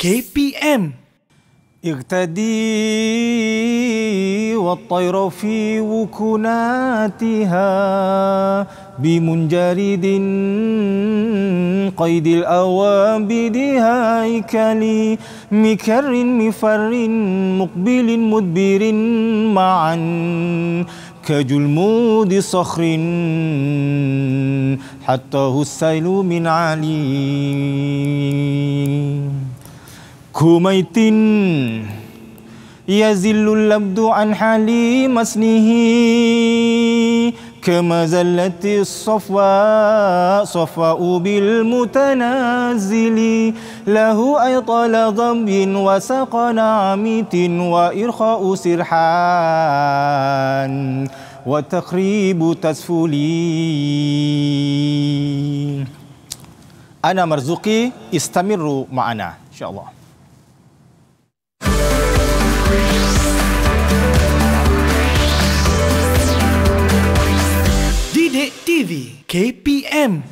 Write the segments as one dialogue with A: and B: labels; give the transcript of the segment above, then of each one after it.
A: كي بي ام
B: اغتدي والطير في وكناتها بمنجرد قيد الأوابد هيكلي مكر مفر مقبل مدبر معا كجلمود صخر حتى السيل من علي كميت يزل اللبد عن حال مسنه كما زلت الصفاء صفاء بالمتنازل له أيطال ضب وسق نعمت وإرخاء سرحان وتخريب تسفلي أنا مرزقي استمروا معنا إن شاء الله
A: TV KPM.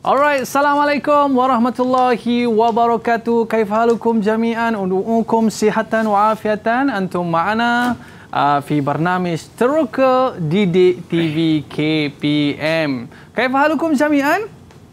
A: Alright, Assalamualaikum warahmatullahi wabarakatuh. Kaif halukum jami'an? Undu'ukum sihatan wa afiatan. Antum ma'ana uh, fi barnamish teruka Didik TV KPM. Kaif halukum jami'an?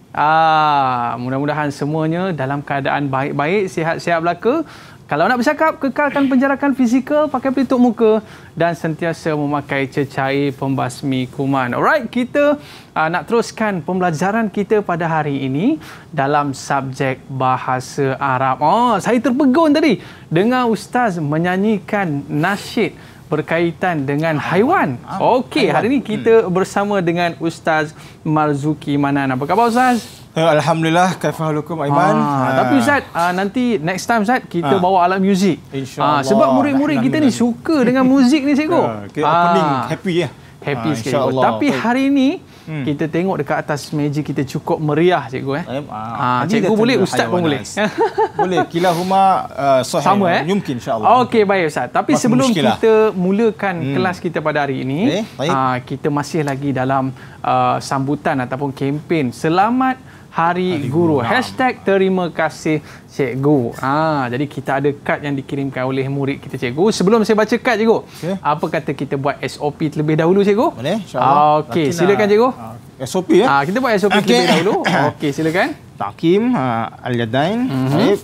A: Ah, mudah-mudahan semuanya dalam keadaan baik-baik, sihat-sihat belaka. Kalau nak bercakap, kekalkan penjarakan fizikal, pakai pelitup muka dan sentiasa memakai cecair pembasmi kuman. Alright, kita uh, nak teruskan pembelajaran kita pada hari ini dalam subjek bahasa Arab. Oh, saya terpegun tadi dengar ustaz menyanyikan nasyid berkaitan dengan haiwan. Ah, Okey, hari ini hmm. kita bersama dengan Ustaz Marzuki Manan. Apa khabar Ustaz?
B: Eh, Alhamdulillah, kaifahalukum Aiman. Ha, tapi Ustaz,
A: uh, nanti next time Ustaz, kita ha. bawa alat muzik. Ha, sebab murid-murid kita ni suka dengan muzik ni, Cikgu. Ya, kita ha. opening, happy ya. Happy ha, sekali. Tapi hari ini, hmm. kita tengok dekat atas meja kita cukup meriah cikgu eh. Ha, ah, ah cikgu boleh, ustaz pun boleh. boleh. Kila huma
B: uh, sahih. Sama eh.
A: Mungkin insya Okey, baik ustaz. Tapi Mas sebelum muskilah. kita mulakan hmm. kelas kita pada hari ini, eh, uh, kita masih lagi dalam uh, sambutan ataupun kempen selamat Hari Guru. Hashtag terima kasih cikgu. Ha, jadi kita ada kad yang dikirimkan oleh murid kita cikgu. Sebelum saya baca kad cikgu, okay. apa kata kita buat SOP terlebih dahulu cikgu? Boleh, insyaAllah. Ah, okey, silakan cikgu. Uh, ah, SOP ya? Ha, kita buat SOP okay. terlebih dahulu. Okey, silakan. Takim, uh, Al-Yadain, mm-hmm. Saib.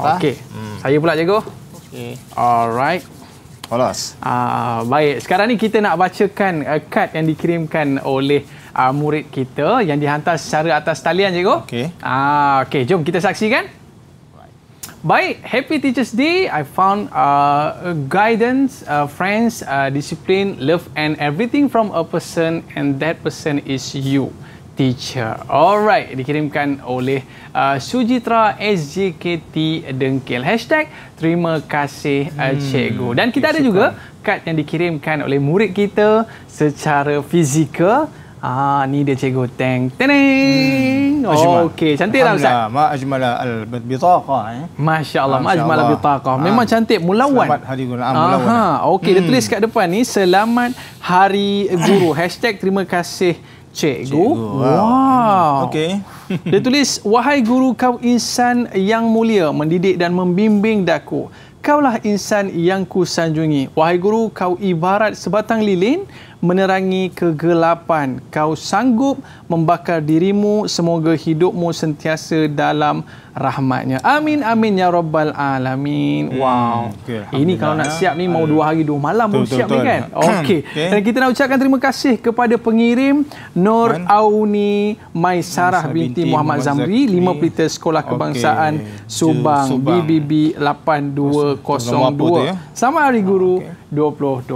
B: Okey, hmm.
A: saya pula cikgu. Okey. Alright. Polos. Ah, baik, sekarang ni kita nak bacakan uh, kad yang dikirimkan oleh uh, murid kita yang dihantar secara atas talian cikgu. Okey. Ah uh, okey, jom kita saksikan. Baik, happy teachers day. I found uh, guidance, uh, friends, uh, discipline, love and everything from a person and that person is you. Teacher. Alright, dikirimkan oleh uh, Sujitra SJKT Dengkil. Hashtag terima kasih uh, hmm, cikgu. Dan kita ada super. juga kad yang dikirimkan oleh murid kita secara fizikal. Ah, ni dia cikgu Teng. Teneng. Hmm. Oh, Okey, cantik tak lah, Ustaz? Ma ajmala al bitaqah eh. Masya-Allah, ma ajmala bitaqah. Ah. Memang ah. cantik mulawan. Selamat hari guru. Ah, mulawan. Ha, okey, hmm. dia tulis kat depan ni selamat hari guru Hashtag #terima kasih cikgu. cikgu. Wow. wow. Okey. dia tulis wahai guru kau insan yang mulia mendidik dan membimbing daku. Kaulah insan yang ku sanjungi. Wahai guru kau ibarat sebatang lilin menerangi kegelapan. Kau sanggup membakar dirimu, semoga hidupmu sentiasa dalam rahmatnya. Amin, amin, ya Rabbal Alamin. Hmm, wow.
C: Okay, ini kalau nak siap ni, mau
A: dua hari, dua malam pun siap ni kan? Hmm, okey. Okay. Dan kita nak ucapkan terima kasih kepada pengirim Nur Man? Auni Maisarah binti, binti Muhammad Zamri, Zagri. 5 liter Sekolah Kebangsaan okay. Subang, Subang, BBB 8202. Ya? Selamat hari ah, guru. Okay. 2021.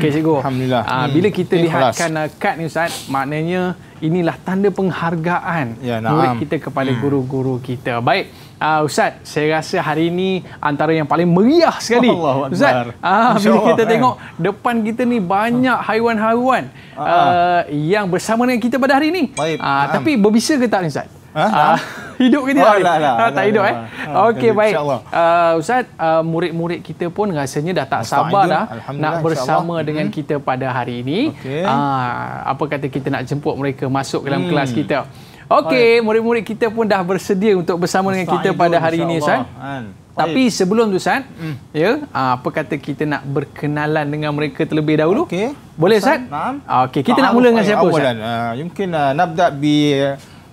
A: Okey cikgu. Alhamdulillah. Aa, ah, hmm. bila kita hmm. lihatkan uh, kad ni Ustaz, maknanya inilah tanda penghargaan ya, murid kita kepada hmm. guru-guru kita. Baik, uh, Ustaz, saya rasa hari ini antara yang paling meriah sekali. Allah Ustaz, uh, bila kita kan? tengok man. depan kita ni banyak haiwan-haiwan uh, yang bersama dengan kita pada hari ini. Baik. Uh, tapi berbisa ke tak ni Ustaz? Ah, ah. Ah. hidup ke tidak? Oh, lah, lah, tak lah, hidup lah, eh. Lah. Okey baik. Uh, Ustaz, uh, murid-murid kita pun rasanya dah tak Masa sabar dah nak bersama dengan hmm. kita pada hari ini. Okay. Uh, apa kata kita nak jemput mereka masuk dalam hmm. kelas kita. Okey, murid-murid kita pun dah bersedia untuk bersama Masa dengan kita idun, pada hari ini Ustaz.
B: Kan? Tapi
A: sebelum tu Ustaz, hmm. ya, uh, apa kata kita nak berkenalan dengan mereka terlebih dahulu? okay Boleh Ustaz?
B: Okey, kita nak mula dengan siapa Ustaz? Mungkin nabda bi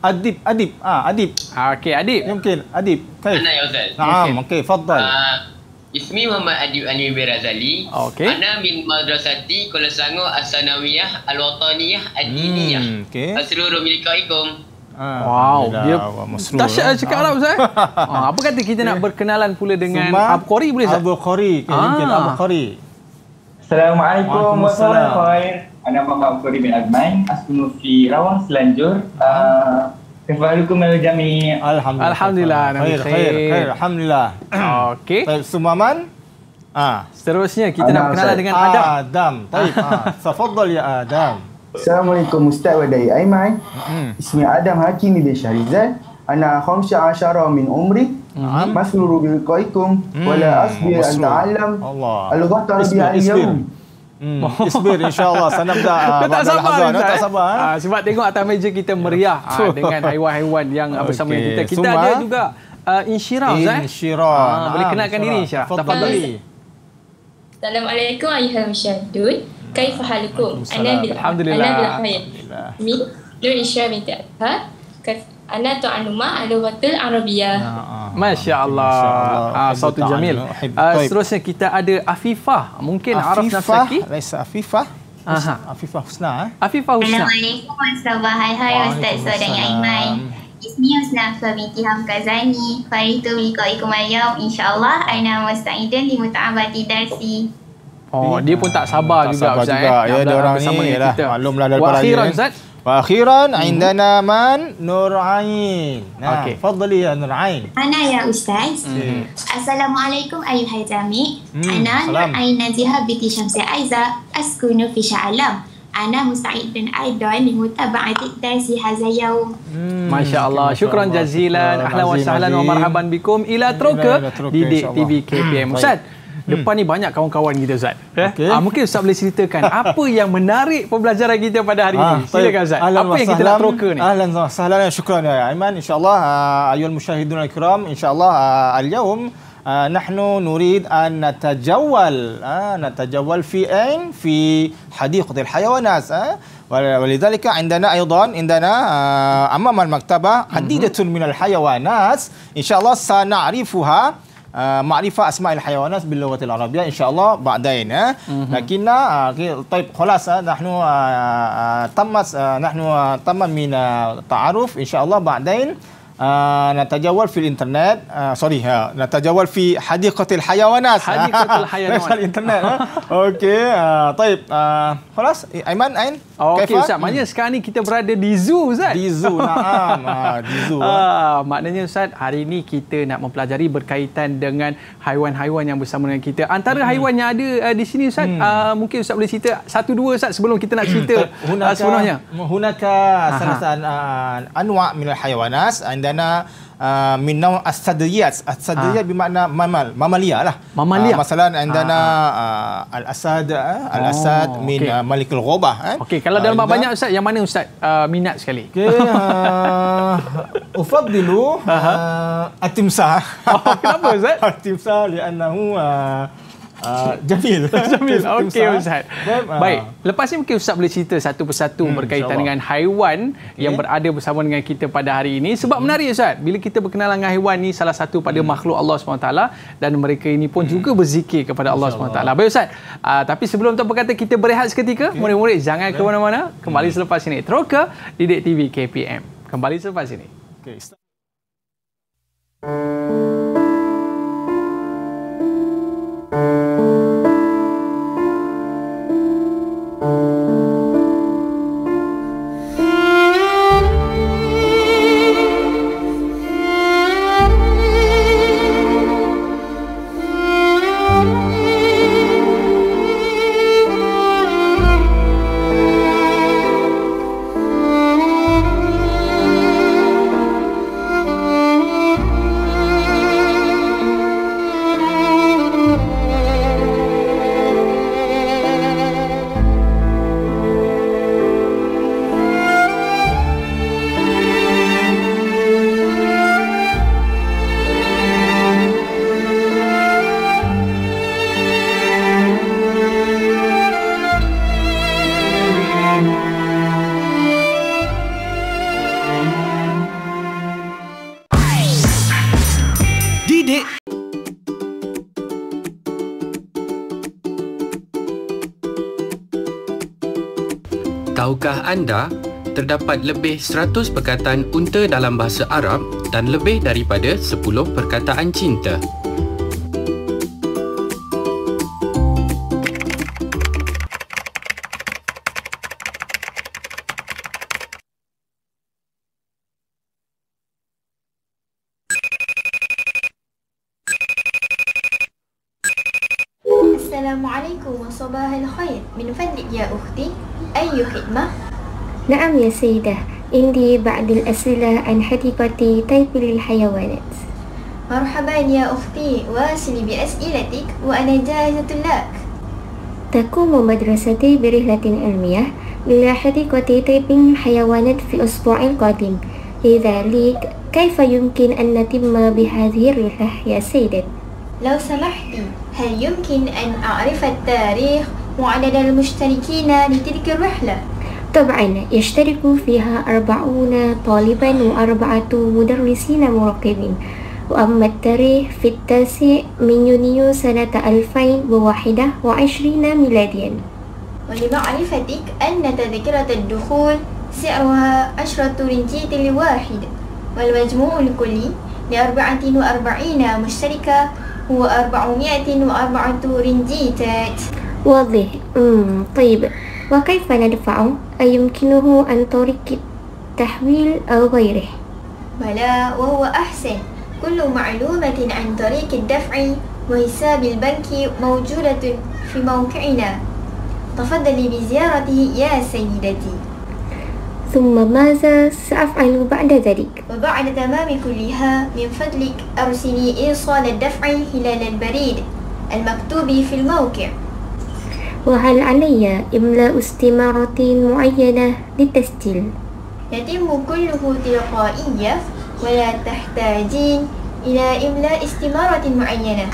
B: Adib, Adib. Ah, Adib. Ah, okey, Adib. Ya, mungkin Adib. Kaif. Ana Yazal. Naam, okey, fadhal. Ah,
D: ismi Muhammad Adib Anwi bin Razali. Okay. Ana min Madrasati Kuala Selangor Asanawiyah Al-Wataniyah Ad-Diniyah. Hmm, okey. Assalamualaikum.
A: Ah, wow, dia tasyak lah. cakap Arab saya. ah, apa kata kita nak berkenalan pula dengan Abu Khori
B: boleh tak? Abu Khori. Okay, ah. Abu
A: Khori. Assalamualaikum warahmatullahi wabarakatuh. Ana maka Fahri bin Azmain Asmu fi Rawang Selanjur Assalamualaikum uh, Jami Alhamdulillah Alhamdulillah Khair khair, khair.
B: Alhamdulillah Okey Khair Sumaman Ah Seterusnya kita Adam, nak kenal dengan Adam Adam, Adam. Taib ah. ya Adam Assalamualaikum Ustaz Wadai Aiman hmm. Ismi Adam Hakim Ibn Syarizal Ana khamsa asyara min umri mm-hmm. Masluru bilqaikum mm. Wala asbi an ta'alam
A: Allah Al-Ghatar bi al Hmm. Isbir insyaAllah Sanam dah uh, Tak sabar, Hazan, Zah, tak sabar eh? uh, Sebab tengok atas meja kita ya, meriah uh, Dengan haiwan-haiwan yang okay. bersama kita Kita Suma. ada eh? juga uh, Insyirah Zah. Insyirah uh, eh? nah, ah, Boleh kenalkan insyirah. diri Insyirah Tak patut
D: Assalamualaikum Ayuhal Masyadun Kaifa halukum Alhamdulillah Alhamdulillah Mi Dun Insyirah binti tu Anuma Alawatul Arabiya.
A: Masya Allah. Ah, ah Sautu Jamil. Uh, seterusnya kita ada Afifah. Mungkin Araf Nafsaki.
B: Laisa Afifah.
A: Afifah Husna. Eh. Afifah Husna.
D: Assalamualaikum. Assalamualaikum. Hai, hai Ustaz Suara yang Iman. Ismi Husna Fabiti Hamka Zani. Faritu Mikaikum Ayam. InsyaAllah. Aina Musta'idin di Muta'abati Darsi.
A: Oh, dia pun tak sabar hmm, tak juga Tak sabar juga. Eh. Ya, dia orang ni. Lah. Maklumlah daripada dia. Wakhiran Ustaz.
B: Wa akhiran hmm. indana man Nur Ain. Nah, okay. fadli ya Nur Ain.
D: Ana ya ustaz. Hmm. hmm. Assalamualaikum ayuh hai jami. Hmm. Ana Nur Ain Najiha binti Syamsi Aiza askunu fi Sya'alam. Ana musta'id bin Aidan li mutaba'ati dasi hadha yaum.
A: Hmm. Masya-Allah. Syukran jazilan. Ahlan wa sahlan wa marhaban bikum ila troka di TV KPM. Ustaz. Hmm. Hmm. Depan hmm. ni banyak kawan-kawan kita Ustaz. Ya. Ah, okay. Ha, mungkin Ustaz boleh ceritakan apa yang menarik pembelajaran kita pada hari ha, ini. Silakan Ustaz. Apa yang sahlam, kita nak teroka
B: ni? Ahlan wa sahlan dan syukran ya Aiman. Insya-Allah uh, ah, ayul musyahidun al-kiram, insya-Allah uh, al-yawm uh, nahnu nurid an natajawwal uh, natajawwal fi ain fi hadiqat al-hayawanat uh, ولذلك عندنا ايضا عندنا امام المكتبه عديده من الحيوانات ان شاء الله سنعرفها uh, ah, makrifat asmaul hayawanat bil lughatil arabiyyah insyaallah ba'dain eh mm-hmm. lakinna okay, طيب خلاص نحن تمس نحن تم من تعارف insyaallah ba'dain Uh, ah, natajawal fil internet uh, sorry ha uh, natajawal fi hadiqatil hayawanat hadiqatil hayawanat fil internet ha? okey uh, طيب uh,
A: خلاص ايمن اين I mean, Oh, Okey Ustaz, maknanya hmm. sekarang ni kita berada di zoo Ustaz. Di zoo, nah, ha, di zoo. Ha. Ha, maknanya Ustaz, hari ni kita nak mempelajari berkaitan dengan haiwan-haiwan yang bersama dengan kita. Antara hmm. haiwan yang ada uh, di sini Ustaz, hmm. uh, mungkin Ustaz boleh cerita satu dua Ustaz sebelum kita nak hmm, cerita uh, sebenarnya.
B: Hunaka salasan uh, anwa' minal haiwanas andana Ah, minau asadiyat asadiyat ah. bermakna mamal mamalia
A: lah mamalia uh, ah, masalah andana uh, uh, al asad uh, al asad oh, min uh, malikul ghoba eh okey kalau dalam uh, banyak ustaz yang mana ustaz uh, minat sekali okey uh,
B: ufaddilu uh, atimsah oh, kenapa ustaz atimsah
A: li annahu Uh, Jamil Jamil Okey Ustaz Dan, eh? uh, ah. Baik Lepas ni mungkin Ustaz boleh cerita Satu persatu hmm, Berkaitan dengan haiwan okay. Yang berada bersama dengan kita Pada hari ini Sebab hmm. menarik Ustaz Bila kita berkenalan dengan haiwan ni Salah satu pada hmm. makhluk Allah SWT Dan mereka ini pun hmm. juga berzikir Kepada Allah SWT Baik Ustaz uh, Tapi sebelum tu apa Kita berehat seketika okay. Murid-murid jangan ke mana-mana Kembali hmm. selepas ini Teroka Didik TV KPM Kembali selepas ini Okay start. anda, terdapat lebih 100 perkataan unta dalam bahasa Arab dan lebih daripada 10 perkataan cinta.
D: يا سيدة عندي بعض الأسئلة عن حديقة طيب للحيوانات مرحبا يا أختي واصلي بأسئلتك وأنا جاهزة لك تقوم مدرستي برحلة علمية إلى حديقة طيب الحيوانات في الأسبوع القادم لذلك كيف يمكن أن نتم بهذه الرحلة يا سيدة؟ لو سمحت هل يمكن أن أعرف التاريخ وعدد المشتركين لتلك الرحلة؟ طبعا يشترك فيها أربعون طالبا وأربعة مدرسين مراقبين وأما التاريخ في التاسع من يونيو سنة 2021 ميلاديا ولمعرفتك أن تذكرة الدخول سعرها عشرة رنجيت لواحد والمجموع الكلي لأربعة وأربعين مشتركة هو أربعمائة وأربعة رنجيتات واضح طيب وكيف ندفعه أيمكنه عن طريق التحويل أو غيره بلى وهو أحسن كل معلومة عن طريق الدفع وحساب البنك موجودة في موقعنا تفضلي بزيارته يا سيدتي ثم ماذا سأفعل بعد ذلك؟ وبعد تمام كلها من فضلك أرسلي إيصال الدفع خلال البريد المكتوب في الموقع وهل علي إملاء استمارة معينة للتسجيل؟ يتم كله تلقائيا ولا تحتاجين إلى إملاء استمارة معينة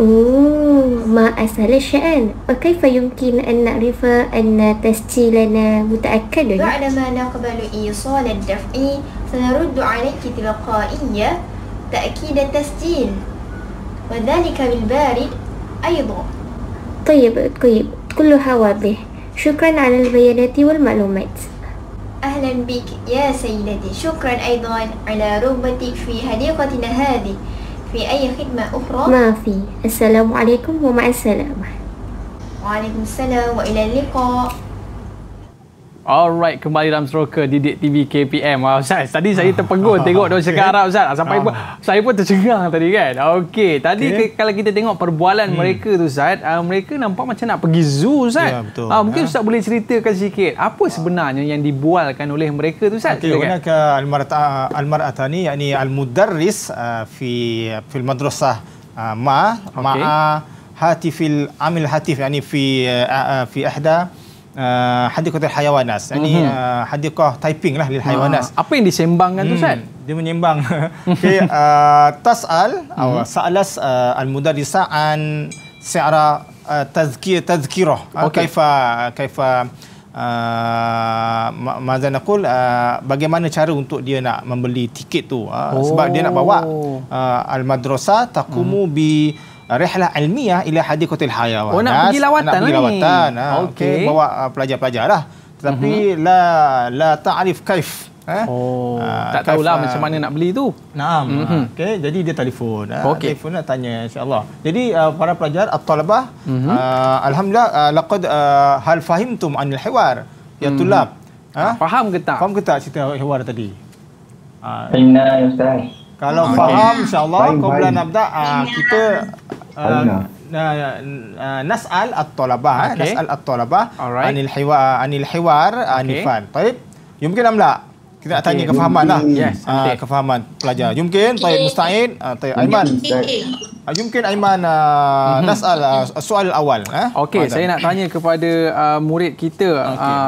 D: أوه ما أسهل الشأن وكيف يمكن أن نعرف أن تسجيلنا متأكد؟ بعدما نقبل إيصال الدفع سنرد عليك تلقائيا تأكيد التسجيل وذلك بالبارد أيضا طيب طيب كلها واضح شكرا على البيانات والمعلومات أهلا بك يا سيدتي شكرا أيضا على رغبتك في حديقتنا هذه في أي خدمة أخرى ما في السلام عليكم ومع السلامة وعليكم السلام وإلى اللقاء
A: Alright, kembali dalam stroker Didik TV KPM. Wah, Ustaz, tadi saya terpegun tengok dia cakap Arab, Ustaz. Sampai pun, saya pun tercengang tadi kan. Okay, tadi okay. kalau kita tengok perbualan hmm. mereka tu, Ustaz, uh, mereka nampak macam nak pergi zoo, Ustaz. Ya, Uh, mungkin ya. Ustaz boleh ceritakan sikit, apa sebenarnya yang dibualkan oleh mereka tu, Ustaz? Okey, kena ke ah,
B: Al-Mar'atani, yakni Al-Mudarris uh, fi, fi Madrasah uh, Ma, okay. Ma'a Hatifil Amil Hatif, yakni fi, uh, uh, fi Ahda uh, ah, hadiqatul hayawanas. Ini mm-hmm. uh, ah, hadiqah typing lah lil hayawanas. Uh, apa yang disembangkan hmm, tu Ustaz? Dia menyembang. okay, uh, tas'al aw mm-hmm. sa'alas uh, al-mudarrisa an uh, tazkir tazkirah. Okay. Uh, kaifa kaifa Uh, Mazan Nakul uh, bagaimana cara untuk dia nak membeli tiket tu uh, oh. sebab dia nak bawa uh, Al-Madrasah takumu hmm. bi rehlah ilmiah ila hadikotil hayawan. Oh, nak Nas, pergi lawatan nak pergi lawatan. Ha, okay. okay. Bawa uh, pelajar-pelajar lah. Tetapi, mm-hmm. la, la ta'arif kaif. Eh? Oh, uh, tak tahulah kaif, macam mana uh, nak beli tu. Naam. Mm-hmm. Ha, okay, jadi dia telefon. Uh, eh? okay. Telefon nak tanya insya-Allah. Jadi uh, para pelajar at-talabah, mm-hmm. uh, alhamdulillah uh, laqad uh, hal fahimtum anil hiwar ya mm. tulab. Uh, faham ke tak? Faham ke tak cerita hiwar tadi? Ah, uh, ya ustaz. Kalau okay. faham insya-Allah kau boleh nak uh, kita Uh, uh, uh, nasal الطلبة eh? okay. nasal الطلبة right. Anil الحوار عن الحوار عن الفن طيب يمكن أم لا kita nak tanya kefahaman lah. Ah, kefahaman pelajar. Jumkin, okay. Tayyip Musta'in, uh, Aiman. Okay. Uh, Aiman, ah, mhm. nasal, soal awal. Eh?
A: Okay, saya nak tanya kepada murid kita.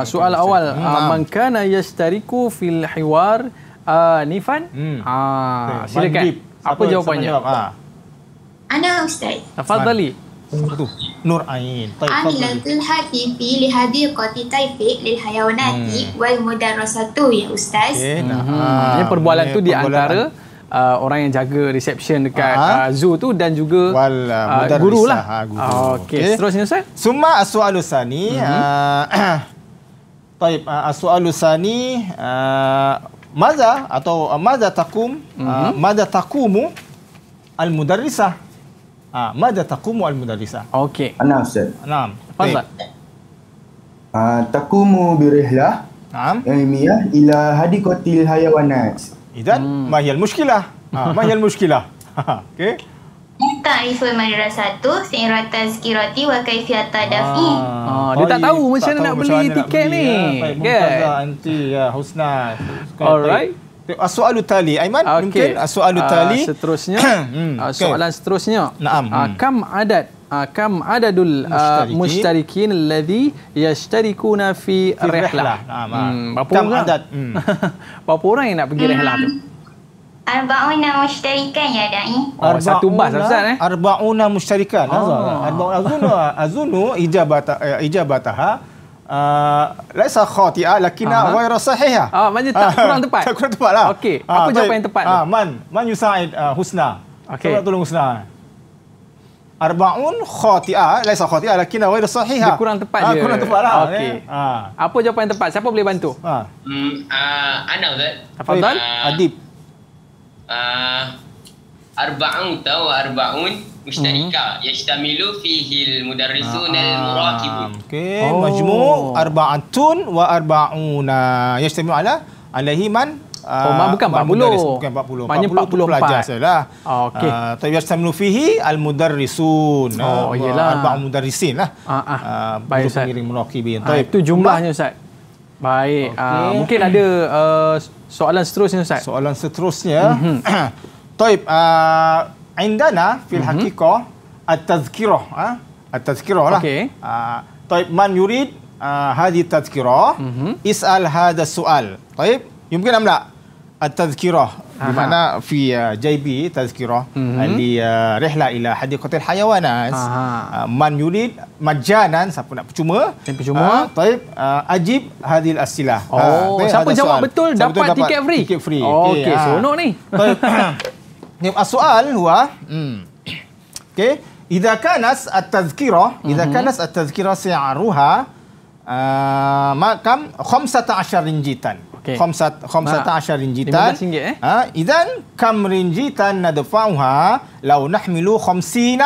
A: soal awal. Hmm. Uh, Mankana yastariku fil hiwar uh, nifan? Hmm. silakan. Apa jawapannya? Siapa jawab?
D: أنا أستاذ
B: تفضلي نور عين طيب أنا
D: الهاتي في لحديقة تيفيق للحيوانات والمدرسة يا أستاذ okay, نعم يعني تو Perbualan
A: antara Uh, orang yang jaga reception dekat uh, zoo tu dan juga well, uh, uh, guru lah. Uh, ah, oh, ah, okay. okay. Seterusnya Ustaz. Suma Aswalusani. Mm-hmm. Uh,
B: ah, Taib uh, Uh, maza atau uh, Maza Takum. Mm-hmm. Uh, maza Takumu Al-Mudarrisah. Ha, ah, mada takumu al-mudarisa? Okey. Naam, Ustaz. Naam. Fazal. Ha, ah, takumu birihlah. Naam. Ilmiah ila hadikotil hayawanat. Idan, hmm. mahiyal muskilah. Ha, ah, mahiyal muskilah. Okey.
D: Ta'riful madrasah satu Sinirata zikirati Wa kaifiata dafi
B: ah, Dia tak tahu Macam mana nak beli tiket ni Baik, kan? Mumtazah Nanti ya, Husna Alright Ah,
A: soal tali Aiman okay. mungkin ah, soal ah, tali seterusnya hmm, okay. soalan seterusnya naam uh, kam adad uh, kam adadul mushtarikin uh, alladhi yashtarikuna fi, fi rihla. hmm. kam orang adad hmm. berapa orang yang nak pergi hmm. rehlah tu
D: Arba'una mushtarikan ya dai. Oh,
A: satu bas ustaz eh. Arba'una
B: mushtarikan. Ah. Arba'una azunu ijabata eh, ijabataha Uh, laisa khati'ah lakina uh-huh. ghayra sahihah. Ah, uh, tak kurang tepat. tak kurang tepatlah. Okey, ah, apa jawapan yang tepat? Ah, man, man yusaid ah, husna. Okey. Tolong tolong husna. Arba'un khati'ah laisa khati'ah lakina ghayra sahihah. Dia kurang tepat uh, dia. kurang tepatlah. Okey.
A: Uh. Apa jawapan yang tepat? Siapa boleh bantu? Ha. Uh. Hmm, I know that. Tafadhal. Uh, Adib
D: arba'un tau arba'un mustarika hmm. yastamilu fihi al-mudarrisun al-muraqibun
C: okey oh. majmu'
B: arba'atun wa arba'una yastamilu ala alaihi man Oh, uh, bukan 40. Bukan 40. 40, 40 pelajar sajalah. Oh, okey. Uh, ah, Tayyib Samnu fihi al-mudarrisun. Oh, uh, iyalah. Arba' mudarrisin lah. Ah, ah. Uh, Baik, Ustaz. Mengiring menoki bin. Ha, itu jumlahnya, Ustaz. Baik. Okay. Uh, mungkin ada uh, soalan seterusnya, Ustaz. Soalan seterusnya. Mm-hmm. طيب آه عندنا في الحقيقة التذكرة آه التذكرة لا. أوكي. آه طيب من يريد آه هذه التذكرة اسأل هذا السؤال طيب يمكن أم لا التذكرة بمعنى في جيبي تذكرة لرحلة إلى حديقة الحيوانات من يريد مجانا siapa nak percuma percuma uh, طيب uh, ajib هذه الأسئلة oh, uh, siapa jawab soal. betul siapa dapat, dapat tiket free tiket free oh, okay, okay. Uh. so no ni طيب Ni ah, soal wa hmm. Okey, idza kanas at-tadhkira, idza mhm. kanas at-tadhkira sa'ruha uh, ah, makam 15 ringgitan. Okay. 15 ringgitan. 15 ringgit eh. Ha, ah, idzan kam ringgitan nadfa'uha law nahmilu 50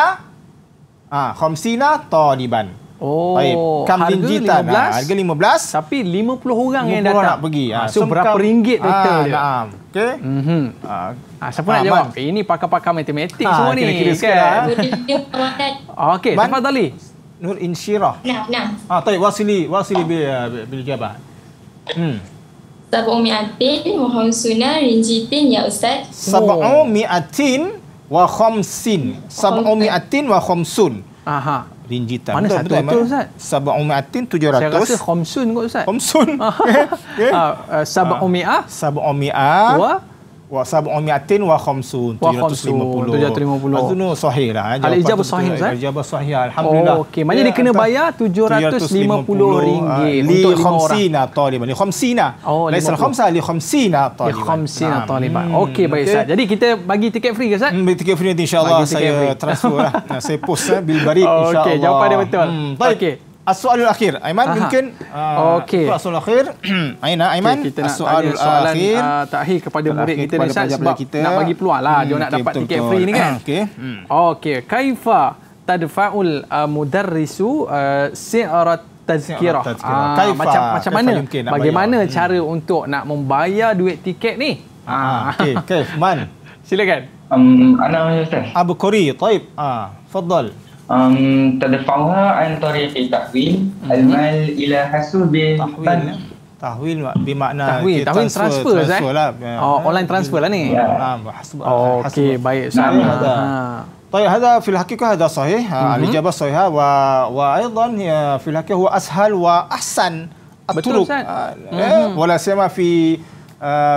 B: Ah, 50 taliban. Oh, Baik. kam ringgitan ha, harga 15 tapi 50 orang 50 yang datang. Orang nak pergi. Ha, so, so berapa kam, ringgit total ha, dia? Ha,
A: okey. Mhm. Ah, Ha, siapa ha, nak ah, jawab? Man. Eh, ini pakar-pakar matematik ha, semua ni. Kira -kira kan? Okey, lah. Tepat Tali. Nur Insyirah. Nah, nah. Ha, Tayyip Wasili. Wasili
B: bin uh, bi, bi, bi Jabat. Hmm.
D: rinjitin ya Ustaz. Sabu oh.
B: mi'atin wa khamsin. Sabu mi'atin wa khamsun. Aha. Rinjitan. Mana satu betul, satu Ustaz? Sabu mi'atin tujuh ratus. Saya rasa khamsun kot Ustaz. Khamsun. Sabu mi'ah. Sabu mi'ah. Wa? wa sab'umiatin wa khamsun 750 750 maksudnya sahih lah eh. al ijab sahih ustaz al ijab sahih alhamdulillah oh, okey maknanya dia kena bayar 750 ringgit untuk 50 ah, taliban li 50 oh laisa al khamsa li 50 taliban li 50 taliban hmm, okey baik ustaz
A: jadi kita bagi tiket free ke ustaz hmm, bagi tiket free nanti insyaallah saya transfer lah
B: saya post eh, bil barid insyaallah okey jawapan dia betul hmm, okey as akhir. Aiman Aha. mungkin uh, okay. as akhir. Aina Aiman okay, kita nak tanya soalan akhir uh, ah, takhir kepada terakhir murid kita kepada ni sebab kita. nak bagi peluang lah hmm, dia okay, nak dapat tiket free ni kan. Okey.
A: Hmm. Okey. Kaifa tadfa'ul uh, mudarrisu uh, ah, si'arat tazkirah. Ah, kaifa, macam macam mana? Kaifa bagaimana bayar. Hmm. cara hmm. untuk nak membayar duit tiket ni? okey. Kaif, man. Silakan. Um, Abu Kori, taib. Ah,
B: fadal um, tadfa'uha an tariqi ta'wil mhm. al-mal ila hasubi tahwil eh? tahwil bermakna tahwil tahwil transfer, transfer, transfer lah. eh oh, online transfer lah ni ya. ha
A: oh, okey baik sama so, ha
B: طيب هذا في الحقيقة هذا صحيح الإجابة صحيحة و... وأيضا في الحقيقة هو أسهل وأحسن الطرق ولا سيما في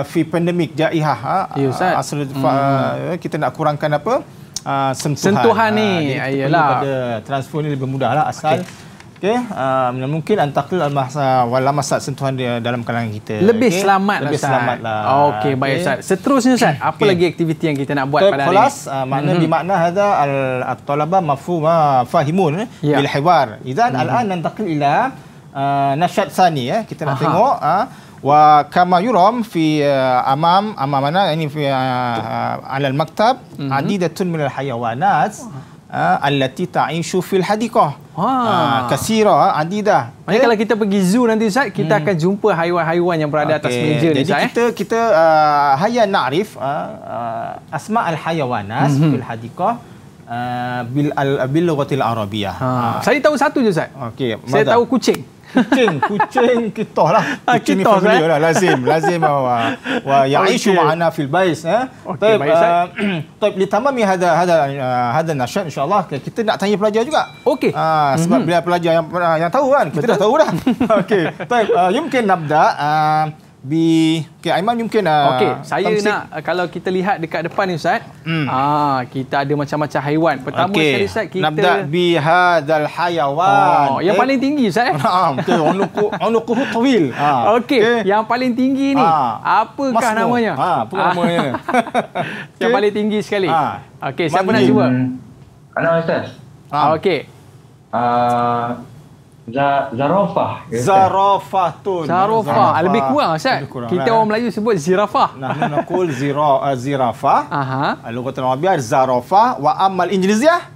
B: في pandemik, جائحة ah, ya, asal mhm. eh, kita nak kurangkan apa uh, sentuhan. Sentuhan ni. Uh, ah, Ayolah. Ah, pada transfer ni lebih mudah lah asal. Okay. Okay, uh, mungkin antakul almasa wala masak sentuhan dia dalam kalangan kita. Lebih okay? selamat Lebih lah, Ustaz. selamat lah. Okay, okay. baik Ustaz.
A: Seterusnya Ustaz, hmm, apa okay. lagi aktiviti yang kita nak buat Tuk pada hari ini? Uh, makna mm-hmm. di makna
B: hada al-talaba mafuma fahimun yeah. Ya. bil-hiwar. Izan, mm-hmm. al-an antakul ila uh, nasyat sani. Eh. Kita nak Aha. tengok. Uh, wa kama yuram fi uh, amam amam mana ini fi uh, uh, alal maktab mm-hmm. adidatun min alhayawanat uh, allati ta'ishu fil hadiqah Ha. Ha, kasira adida. Maksudnya eh? kalau kita pergi zoo nanti Ustaz, kita hmm. akan jumpa haiwan-haiwan yang berada okay. atas meja Jadi ni Ustaz. Jadi kita, eh. kita uh, haya na'rif uh, uh, asma al-hayawanas mm-hmm. fil hadiqah uh, bil al bil lughatil arabiyah. Ha. Ha. Saya tahu satu je Ustaz. Okey. Saya tahu kucing kucing kucing kita lah ah, kucing ni familiar eh? lah lazim lazim wa lah, wa ya'ishu okay. ma'ana fil bais eh طيب طيب لتمام هذا هذا هذا النشاط ان شاء kita nak tanya pelajar juga okey uh, ah, sebab mhm. bila pelajar yang tahu kan kita dah tahu dah okey طيب uh, mungkin nabda ah, B. okay, Aiman ni mungkin uh, okay, saya tamsik. nak
A: uh, kalau kita lihat dekat depan ni Ustaz hmm. ah, kita ada macam-macam haiwan pertama okay. sekali Ustaz kita nabda
B: bi hadal hayawan oh, eh. yang paling
A: tinggi Ustaz eh betul onuku onuku tawil ah. yang paling tinggi ni ah. apakah Masmur. namanya ha, apa ah. namanya okay. yang paling tinggi sekali ha. Ah. okay, siapa Manjim. nak cuba hmm. kalau Ustaz ah. okay. Uh, ah, Zarafah. Ya, Zarafah tu. Zarafah. Ah, lebih kurang, Ustaz. Kita eh. orang Melayu sebut Zirafah. Nah, nakul
B: zira, uh, Zirafah. Aha. Lalu kata Nabi, Zarafah. Wa amal Inggerisiah.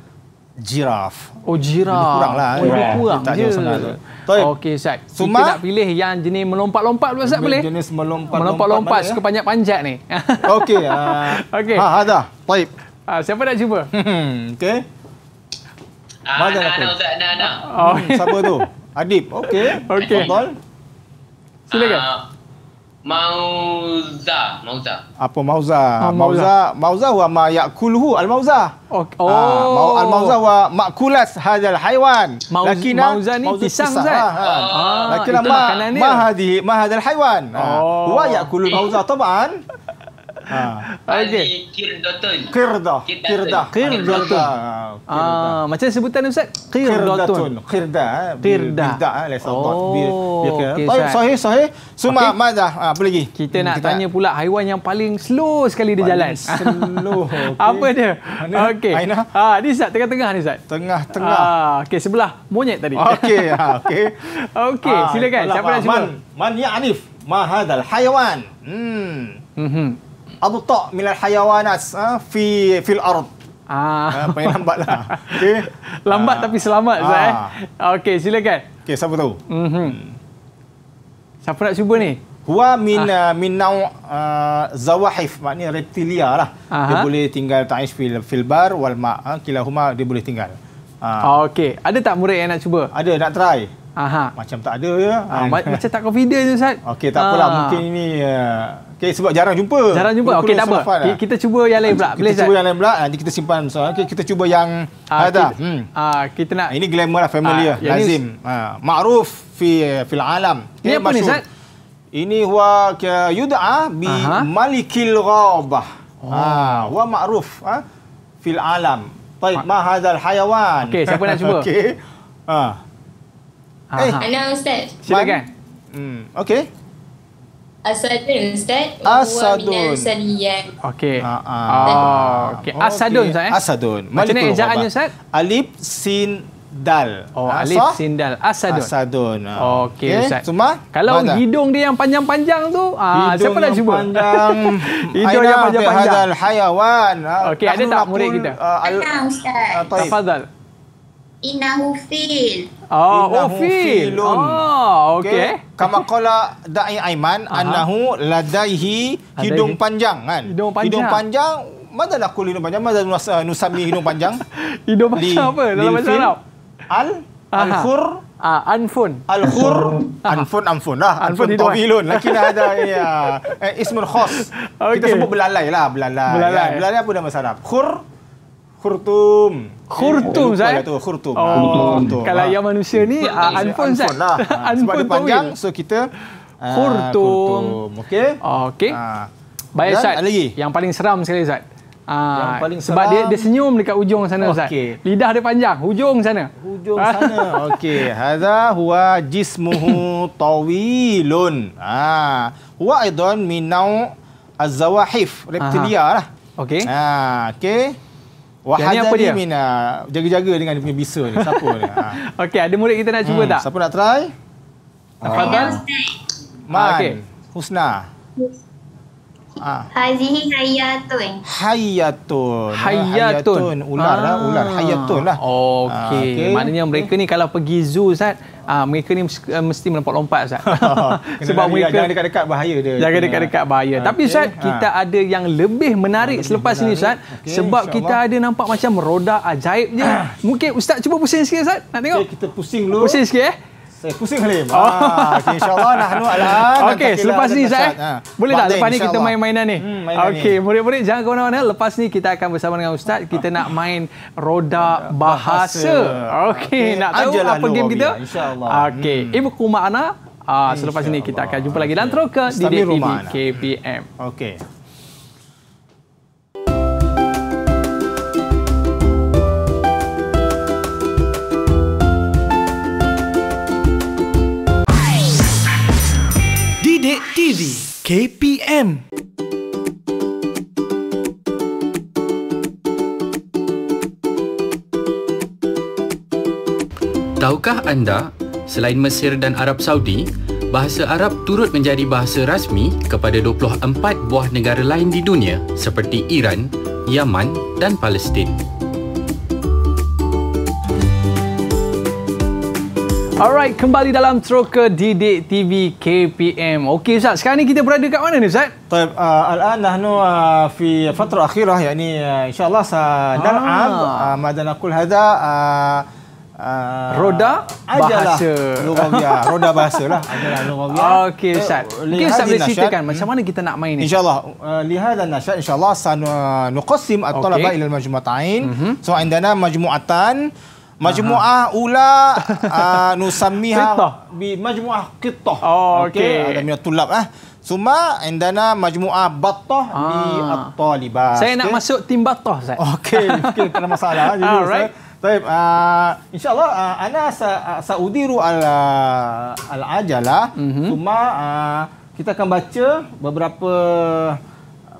B: Jiraf.
A: Oh, jiraf. Lebih kurang lah. Oh, lebih eh. kurang. Tak jauh sangat tu. Yeah. Okey, Ustaz. Kita nak pilih yang jenis melompat-lompat dulu, Ustaz. Boleh? Jenis melompat-lompat. Melompat-lompat suka panjat panjat ni. Okey. Uh, Okey. Ha, ada. Taib. Uh, ah, siapa nak cuba? Hmm, hmm. Okey. Ah, Mazhar nah, Raffles. Nah, nah, nah. Oh. Hmm, siapa tu?
B: Adib. Okey. Okey. Okay.
A: Silakan. Uh, Mauza, Mauza.
B: Apa Mauza? Ah, Mauza, Mauza wa ma yakuluhu al Mauza. Okay. Oh, ah, mau, oh. al Mauza wa makulas hadal haiwan. Mauz, Lakina, Mauza ni pisang Zah. Ah. ah, Lakina ma, ma hadi, ma hadal haiwan. Ah. Oh. Ah, wa yakulu Mauza tabaan. Ha. Ah, Ali Kirdatun. Kirda. Kirda. Kirdatun. Ah, uh,
A: macam sebutan Ustaz? Kirdatun. Kirda. Eh. Kirda. Kirda. Eh, Kirda. Oh. Sahih, sahih. Suma, okay. mana dah? Ah, apa lagi? Kita nak kita... tanya pula haiwan yang paling slow sekali dia jalan. slow. Okay. apa dia? Okey. Aina. Ah, ni Ustaz, tengah-tengah ni Ustaz. Tengah-tengah. Ah, okay, sebelah monyet tadi. Okey, ha, okey. okey, ah, silakan. Siapa nak cuba? Man,
B: man ya Anif. Mahadal haiwan. Hmm. hmm abta min al hayawanat ha, fi fil ard. Ah. Ha, paling lambat lah.
A: lambat ha. tapi selamat ha. Zai. Eh? Okay, silakan. Okay, siapa tahu? Mm-hmm. Siapa nak cuba ni? Huwa min
B: ah. ah min nau uh, zawahif maknanya reptilia lah. Aha. Dia boleh tinggal ta'ish fil, fil bar wal ma' ha, kila huma dia boleh tinggal.
A: Ha. Okey, ada tak murid yang nak cuba? Ada, nak try. Aha. Macam tak ada ya? Ha, ma- macam tak confident je Ustaz.
B: Okey, tak apalah. Ha. Mungkin ini... Uh, ya. okay, sebab jarang jumpa. Jarang jumpa. Okey, tak apa. Lah. Kita, kita cuba yang lain pula. Kita Boleh, cuba Zat? yang lain pula. Nanti kita simpan So, okay kita cuba yang... Ha, ha, kita, hmm. ha, kita nak... Ini glamour lah, family ha, lah. Lazim. Ha, ma'ruf fi, fi alam. Okay, ini eh, apa ni, Ustaz? Ini huwa yud'a bi Aha. malikil ghabah. Oh. Ha, huwa ma'ruf ha, fil alam. Baik, ma hadzal hayawan. Okey, siapa nak cuba? Okey. Ha. Eh, hey.
D: Anang Ustaz. Silakan. Hmm, okey. Asadun Ustaz Asadun
B: Okey uh, uh. okay. Asadun Ustaz eh? Asadun Macam ni? ejaannya Ustaz? Alif Sin Dal oh, Asa? Ha, Alif Sin Dal Asadun Asadun uh. Ha. Okey okay. Ustaz Cuma
A: Kalau Mada? hidung dia yang panjang-panjang tu ah, Siapa nak cuba? Panjang, hidung yang panjang-panjang Hidung yang panjang-panjang Hayawan Okey ada tak murid kita? Uh, al- Ustaz
B: uh,
D: Innahu fil.
B: Oh, ah, innahu oh, filun. Oh, ah, okey. Kama da'i Aiman anahu ladaihi hidung panjang kan? Hidung panjang. Hidung panjang. Madalah kulit hidung panjang? Mana nusa, uh, nusami hidung panjang? hidung panjang di, apa? Dalam bahasa Arab? Al? Al-Khur? Ah, anfun. Al-Khur. Anfun, anfun lah. Anfun, anfun ah, tawilun. Laki dah ada ya. eh, ismul khos. Okay. Kita sebut belalai lah. Belalai. Belalai. Ya. belalai apa dalam bahasa Khur? Khurtum. Khurtum, Zai? Itu, khurtum. Oh. khurtum. Kalau ha. yang manusia ni, uh, ah, Anfon, Zai? Lah. ha. Sebab dia panjang, so
A: kita... Uh, khurtum. khurtum. Okey? Oh, Okey. Ha. Baik, Zai. Lagi. Yang paling seram sekali, Zai. Ha, yang paling sebab seram. dia dia senyum dekat ujung sana Ustaz. Okay. Lidah dia panjang hujung sana. Ujung ha. sana. Okey. Hadza huwa jismuhu
B: tawilun. Ha. Huwa aidan min az-zawahif, reptilia lah. Okey. Ha, okey. Yang ni apa dia? Min, ah, jaga-jaga dengan dia punya bisa ni. Siapa ni? Ah. Okey, ada murid kita nak cuba hmm, tak? Siapa nak try?
D: Uh, Man, okay.
B: Husna. Ah.
D: Hazihi Hayatun.
A: Hayatun. Ah, hayatun. Ular lah, ah. lah, ular. Hayatun lah. Okey. Ah, okay. Maknanya mereka ni kalau pergi zoo, Zat, ah, mereka ni mesti eh, melompat-lompat, Zat. Sebab lari, mereka... Jangan dekat-dekat bahaya dia. Jangan dekat-dekat bahaya. Okay. Ah, Tapi, Zat, kita ah. ada yang lebih menarik lebih selepas menarik. sini, Zat. Okay. Sebab kita ada nampak macam roda ajaib je. Ah. Mungkin Ustaz cuba pusing sikit, Zat. Nak tengok? Okay, kita pusing dulu. Pusing sikit, eh.
B: Saya pusing Halim. Oh. Ah, okay, insya-Allah nak nahnu ala. Okey, lah selepas ni saya ah. Ha. Boleh tak lepas ni kita main-mainan ni? Hmm, main
A: Okey, murid-murid jangan ke mana-mana. Lepas ni kita akan bersama dengan ustaz. Kita nak main roda bahasa. Okey, okay. nak tahu Ajalah apa game kita? Insya-Allah. Okey, hmm. ibu kuma ana. Ah, selepas ni kita akan jumpa lagi dan teruk ke di KPM. Okey. Easy KPM. Tahukah anda, selain Mesir dan Arab Saudi, bahasa Arab turut menjadi bahasa rasmi kepada 24 buah negara lain di dunia seperti Iran, Yaman dan Palestin. Alright, kembali dalam Troka Didik TV KPM. Okey Ustaz, sekarang ni kita berada kat mana ni Ustaz? Taib, uh, al-an nahnu
B: uh, fi fatrah akhirah, yakni uh, ah, insyaAllah sa dal'am, ah. uh, madan roda bahasa lugawiyah roda bahasa lah adalah lugawiyah eh, okey ustaz mungkin ustaz boleh ceritakan macam hmm. mana kita nak main ni Insya insyaallah lihat dan nasyat insyaallah sanuqassim at-talaba ila al-majmu'atain mhm. so عندنا majmu'atan Majmuah ula uh, ah, nusammiha bi majmuah qittah. Oh, okey. Okay. Ada minat tulab eh. Ah. Suma indana majmuah battah ah. bi at-talibat. Saya nak
A: masuk tim battah Ustaz. Okey, mungkin kena masalah jadi Ustaz.
B: Baik, uh, insyaallah uh, ana saudiru al al ajala. Mm Suma kita akan baca beberapa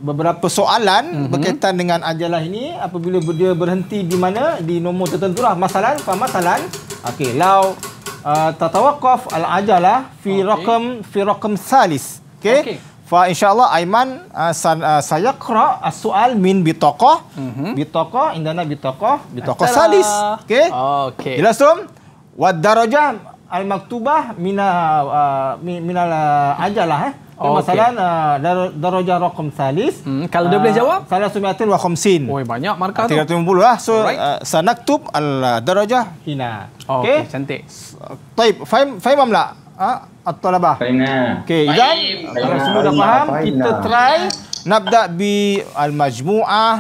B: beberapa soalan mm -hmm. berkaitan dengan ajalah ini apabila dia berhenti di mana di nombor tertentu lah masalan permasalahan okey law uh, tatawaqqaf al ajalah fi okay. raqam fi raqam salis okey okay. fa insyaallah aiman uh, uh saya uh, qra as soal min bitaqah mm -hmm. bitaqah indana bitaqah bitaqah salis okey okey jelas tu wad darajah al maktubah mina uh, min, minal uh, ajalah eh Okay. Oh, masalah uh, eh, darjah rakam salis. Hmm, kalau dia eh, boleh jawab? Salah sumiatun wa khamsin. Oi, banyak markah tu. 350 lah. So, uh, eh, sanaktub al-darajah hina. Oh, okay. okay. cantik. Taib, faham, faham lah? Ha? At-talabah. Okay, Izan. Kalau semua dah faham, kita lah. try. Nabda bi al-majmu'ah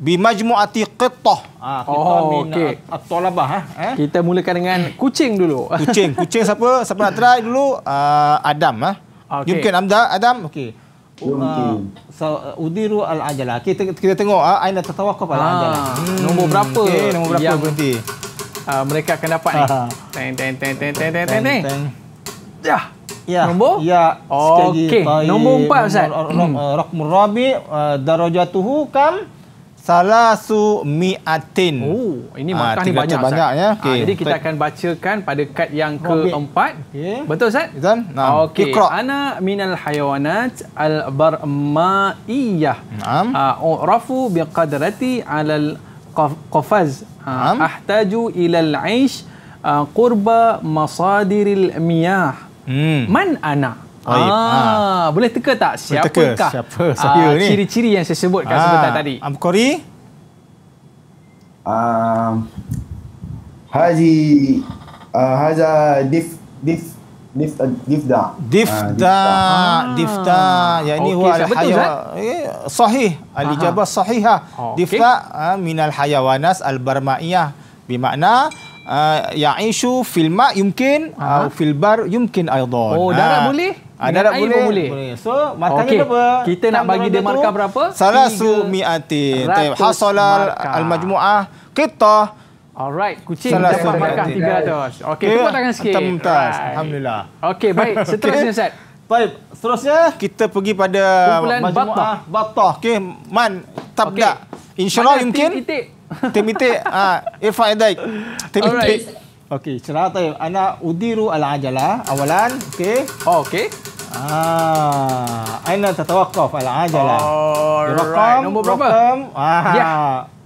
B: bi majmu'ati qittah. Ah, oh, min at-talabah ha? eh. Kita mulakan dengan kucing dulu. Kucing, kucing siapa? Siapa nak try dulu? Uh, Adam Ha? Ah, okay. Yumkin Amda Adam okey. Okay. Uh, so, uh, Udiru al-ajalah. Okay, kita kita tengok ah uh, Aina tertawakkal al ah. hmm. Nombor berapa? Okay, nombor berapa yang, berhenti?
A: Uh, mereka akan dapat ni. Ten ah. ten ten ten ten ten ten.
B: Ya. Ya. Nombor? Ya. Okey. Nombor 4 Ustaz. Rakmur Rabi uh, darajatuhu kam? Salasu mi'atin. Oh, ini ah, markah ha, ni banyak. banyak ya. Ah, okay. Ha, jadi kita akan
A: bacakan pada kad yang keempat. Okay. Betul Ustaz? Izan. Nah. Ah, okay. Ikhra. Ana minal hayawanat al-barma'iyah. Naam. U'rafu uh, biqadrati alal qafaz. Naam. Uh, ahtaju ilal'ish uh, qurba masadiril miyah. Hmm. Man ana? Aib. Ah, ha. boleh teka tak siapakah siapa ah, saya uh, ni? Ciri-ciri yang saya sebutkan ha. Ah, sebentar tadi. Amkori. Um, uh,
B: Haji uh, Haja Dif Dif Dif Difda. Difda, uh, Difda. Ah. Ya ini okay, wal hayawan. Eh, sahih. Al jawab sahihah. Difda okay. uh, min al hayawanas al barmaiyah. Bermakna uh, ya isu filma yumkin uh, filbar yumkin aidon. Oh, darah uh, boleh? Ha, dah tak boleh. boleh. So, markahnya okay. berapa? Kita nak bagi dia markah tu? berapa? Salah su mi'atin. Hasolal al-majmu'ah. Kita. Alright, kucing Salah dapat markah 300. Okay, okay. tepuk tangan sikit. Tentas. Alhamdulillah. Okay, baik. Seterusnya, okay. Ustaz. Baik, seterusnya kita pergi pada majmu'ah. Batah. Okay, man. tak? Okay. InsyaAllah mungkin. Tim itik. Tim itik. Ha, ah, Irfan Adai.
A: Tim itik.
B: Okey, cerah tadi. Ana udiru al-ajala awalan. Okey. Oh, okey. Ah, aina tatawaqqaf al-ajala. Rakam nombor berapa? Rakam. Ah. Ya.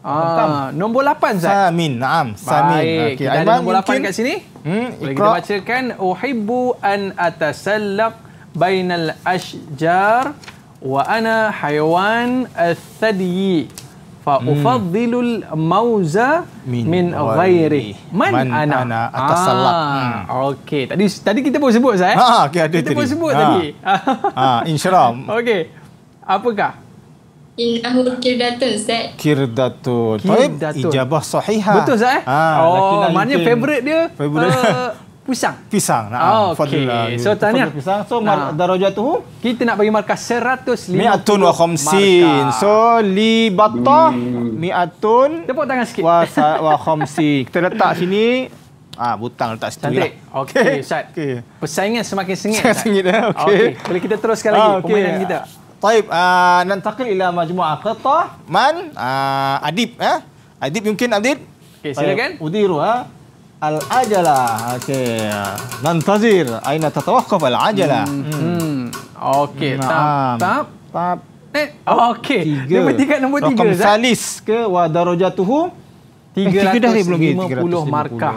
B: Ah, ah nombor 8 Zat. Samin, naam, Samin. Okey, ada nombor 8 mungkin. kat sini.
A: Hmm, Boleh kita bacakan uhibbu an atasallaq bainal ashjar wa ana haywan al-thadi fa hmm. ufaddilu al mauza min, min ghairi man, man ana, ana atas ah, salat hmm. okey tadi tadi kita pun sebut saya. eh? ha okay, ada tadi. pun sebut ha. tadi ha, insyaallah okey apakah
D: Innahu kirdatun, Ustaz.
B: Kirdatun. Baik, ijabah sahihah. Betul, Ustaz? Ha, ah. oh, maknanya favourite dia. Favorite. Uh,
A: pisang. Pisang. Nah, oh, okay. Fadil, uh, so tanya. Pisang. So nah. darajat tu kita nak bagi markah seratus 150. Miatun wa khomsin.
B: So li batta miatun. Tepuk tangan sikit. Wa wa khamsin. Kita letak sini Ah butang letak situ Cantik. lah. Okey, okay.
A: okay. Persaingan semakin
B: sengit. Sangat sengit eh. Ah, okay. Boleh kita teruskan lagi ah, okay. permainan kita. Taib, uh, ah, nantakil ila majmu'ah qatah. Man? Uh, Adib. Eh? Adib mungkin, Adib? Okay silakan. Udiru, ha? al-ajala. Okey. Nantazir aina tatawaqqaf al-ajala. Hmm. hmm. hmm.
A: Okey. Tap tap tap. Eh, okey. Nombor tiga nombor tiga. Rakam salis
B: ke wa darajatuhu 350 eh, markah.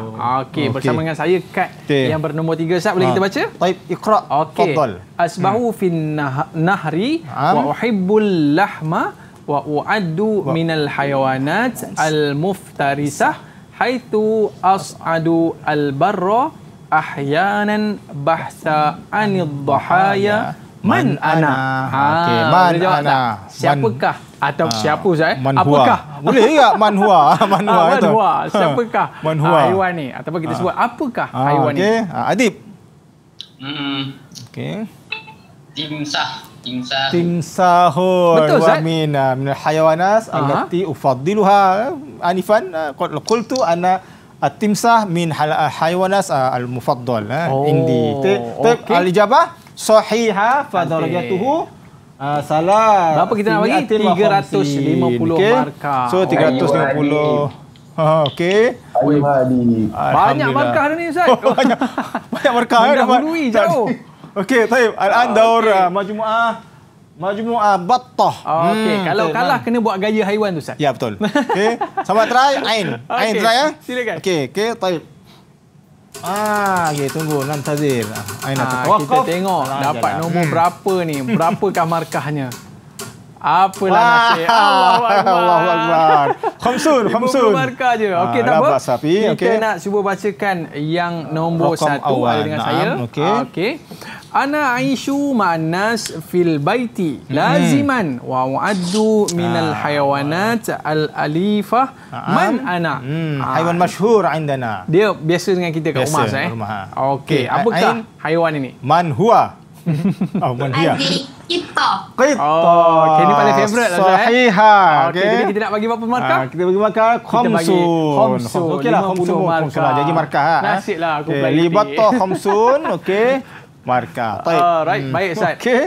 A: Okey, bersama dengan saya kad yang bernombor tiga. Ustaz, boleh kita ha. baca? Taib Iqra. Okey. Asbahu hmm. fi nahri wa uhibbul lahma wa uaddu minal hayawanat al-muftarisah haitsu as'adu al-barra ahyanan bahsa anil dhahaya man ana ha, man ana ah, ah, siapakah atau ha. siapa saya eh? man apakah hua. boleh juga man huwa man huwa man ya huwa ha, siapakah man hua. haiwan ni ataupun kita ha. sebut apakah ha, haiwan okay. ni okey adib hmm okey timsah
B: Timsahur Betul Zat Min ah, minal hayawanas Allati ufadiluha Anifan ah, Qultu anna Timsah min ah, hayawanas Al-mufaddal oh, Indi Al-ijabah Sohiha Fadarajatuhu Uh, salah. Berapa kita nak bagi? 350 okay. markah. So 350. Ha okey.
C: Alhamdulillah. Banyak markah
A: ni Ustaz. banyak. markah eh, dah. Dah jauh.
B: Okey, طيب. Al-an daur ah, okay. majmuah majmuah ah, battah. Ah, okey, hmm, kalau okay, kalah man.
A: kena buat gaya haiwan tu, Ustaz.
B: Ya, betul. Okey. Sama try ain. Okay. Ain try ya. Silakan.
A: Okey, okey, طيب. Ah, okey, tunggu. Lan Tazir. Ain ah, kita tengok Alang dapat jalan. nombor hmm. berapa ni? Berapakah markahnya? Apalah nasib. Allahu Akbar. Allahu Akbar. Khamsun, khamsun. markah je. Ah, okey, tak apa. Sapi. Okay. Kita nak cuba bacakan yang nombor Rokom satu awal dengan saya. Okey. Okay. Ana aishu Manas fil baiti hmm. laziman wa wa'addu minal ah, hayawanat al-alifah man ana. Hmm. Ah. Haiwan masyhur indana. Dia biasa dengan kita kat rumah saya. Eh. Ha. Okey, eh, apakah haiwan ini? Man
B: huwa. Oh, man huwa.
A: Kita. Kita. Oh, okay, ini paling favorite so, lah. Eh? Sahihah. Ah, okay. okay. Jadi kita nak bagi berapa markah? Ah, kita
B: bagi markah Khomsun. Khomsun. Okey lah, Khomsun pun Khomsun lah. Jadi markah lah. Nasib lah aku okay. pelik. Libatoh Khomsun. Okey. Markah.
A: Baik. Alright, baik hmm, Ustaz. Okey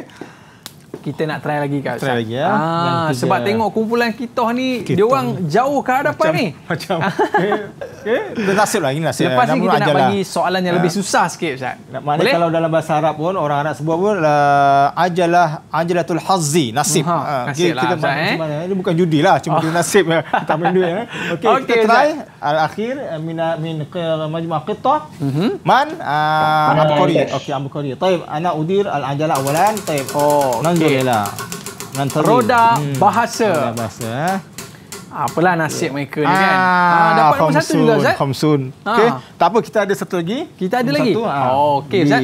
A: kita nak try lagi kat try lagi ya. ah, sebab tengok kumpulan kita ni dia orang jauh ke hadapan macam, ni macam okey
B: okay. nasib lah ini nasib lah, lepas lah. ni kita nak bagi lah.
A: soalan yang ah. lebih susah sikit Ustaz maknanya kalau dalam bahasa Arab
B: pun orang Arab sebut pun ajalah ajalatul hazzi nasib ha, ah, nasib kita Ustaz eh, eh? ini bukan judi lah cuma oh. nasib tak main duit eh. okey kita try al-akhir eh, min min majma' qitta mhm. man ah abu kori okey abu kori طيب ana udir al-ajala awalan طيب oh,
A: okey lah Nantari. Roda hmm. bahasa. Roda bahasa. Eh. Apalah nasib yeah. mereka ni kan. Ah, ha, dapat come nombor satu juga Zat.
B: Come ah. Okay.
A: Tak apa kita ada satu lagi. Kita ada lagi? Satu, ha. Oh, okay Zat.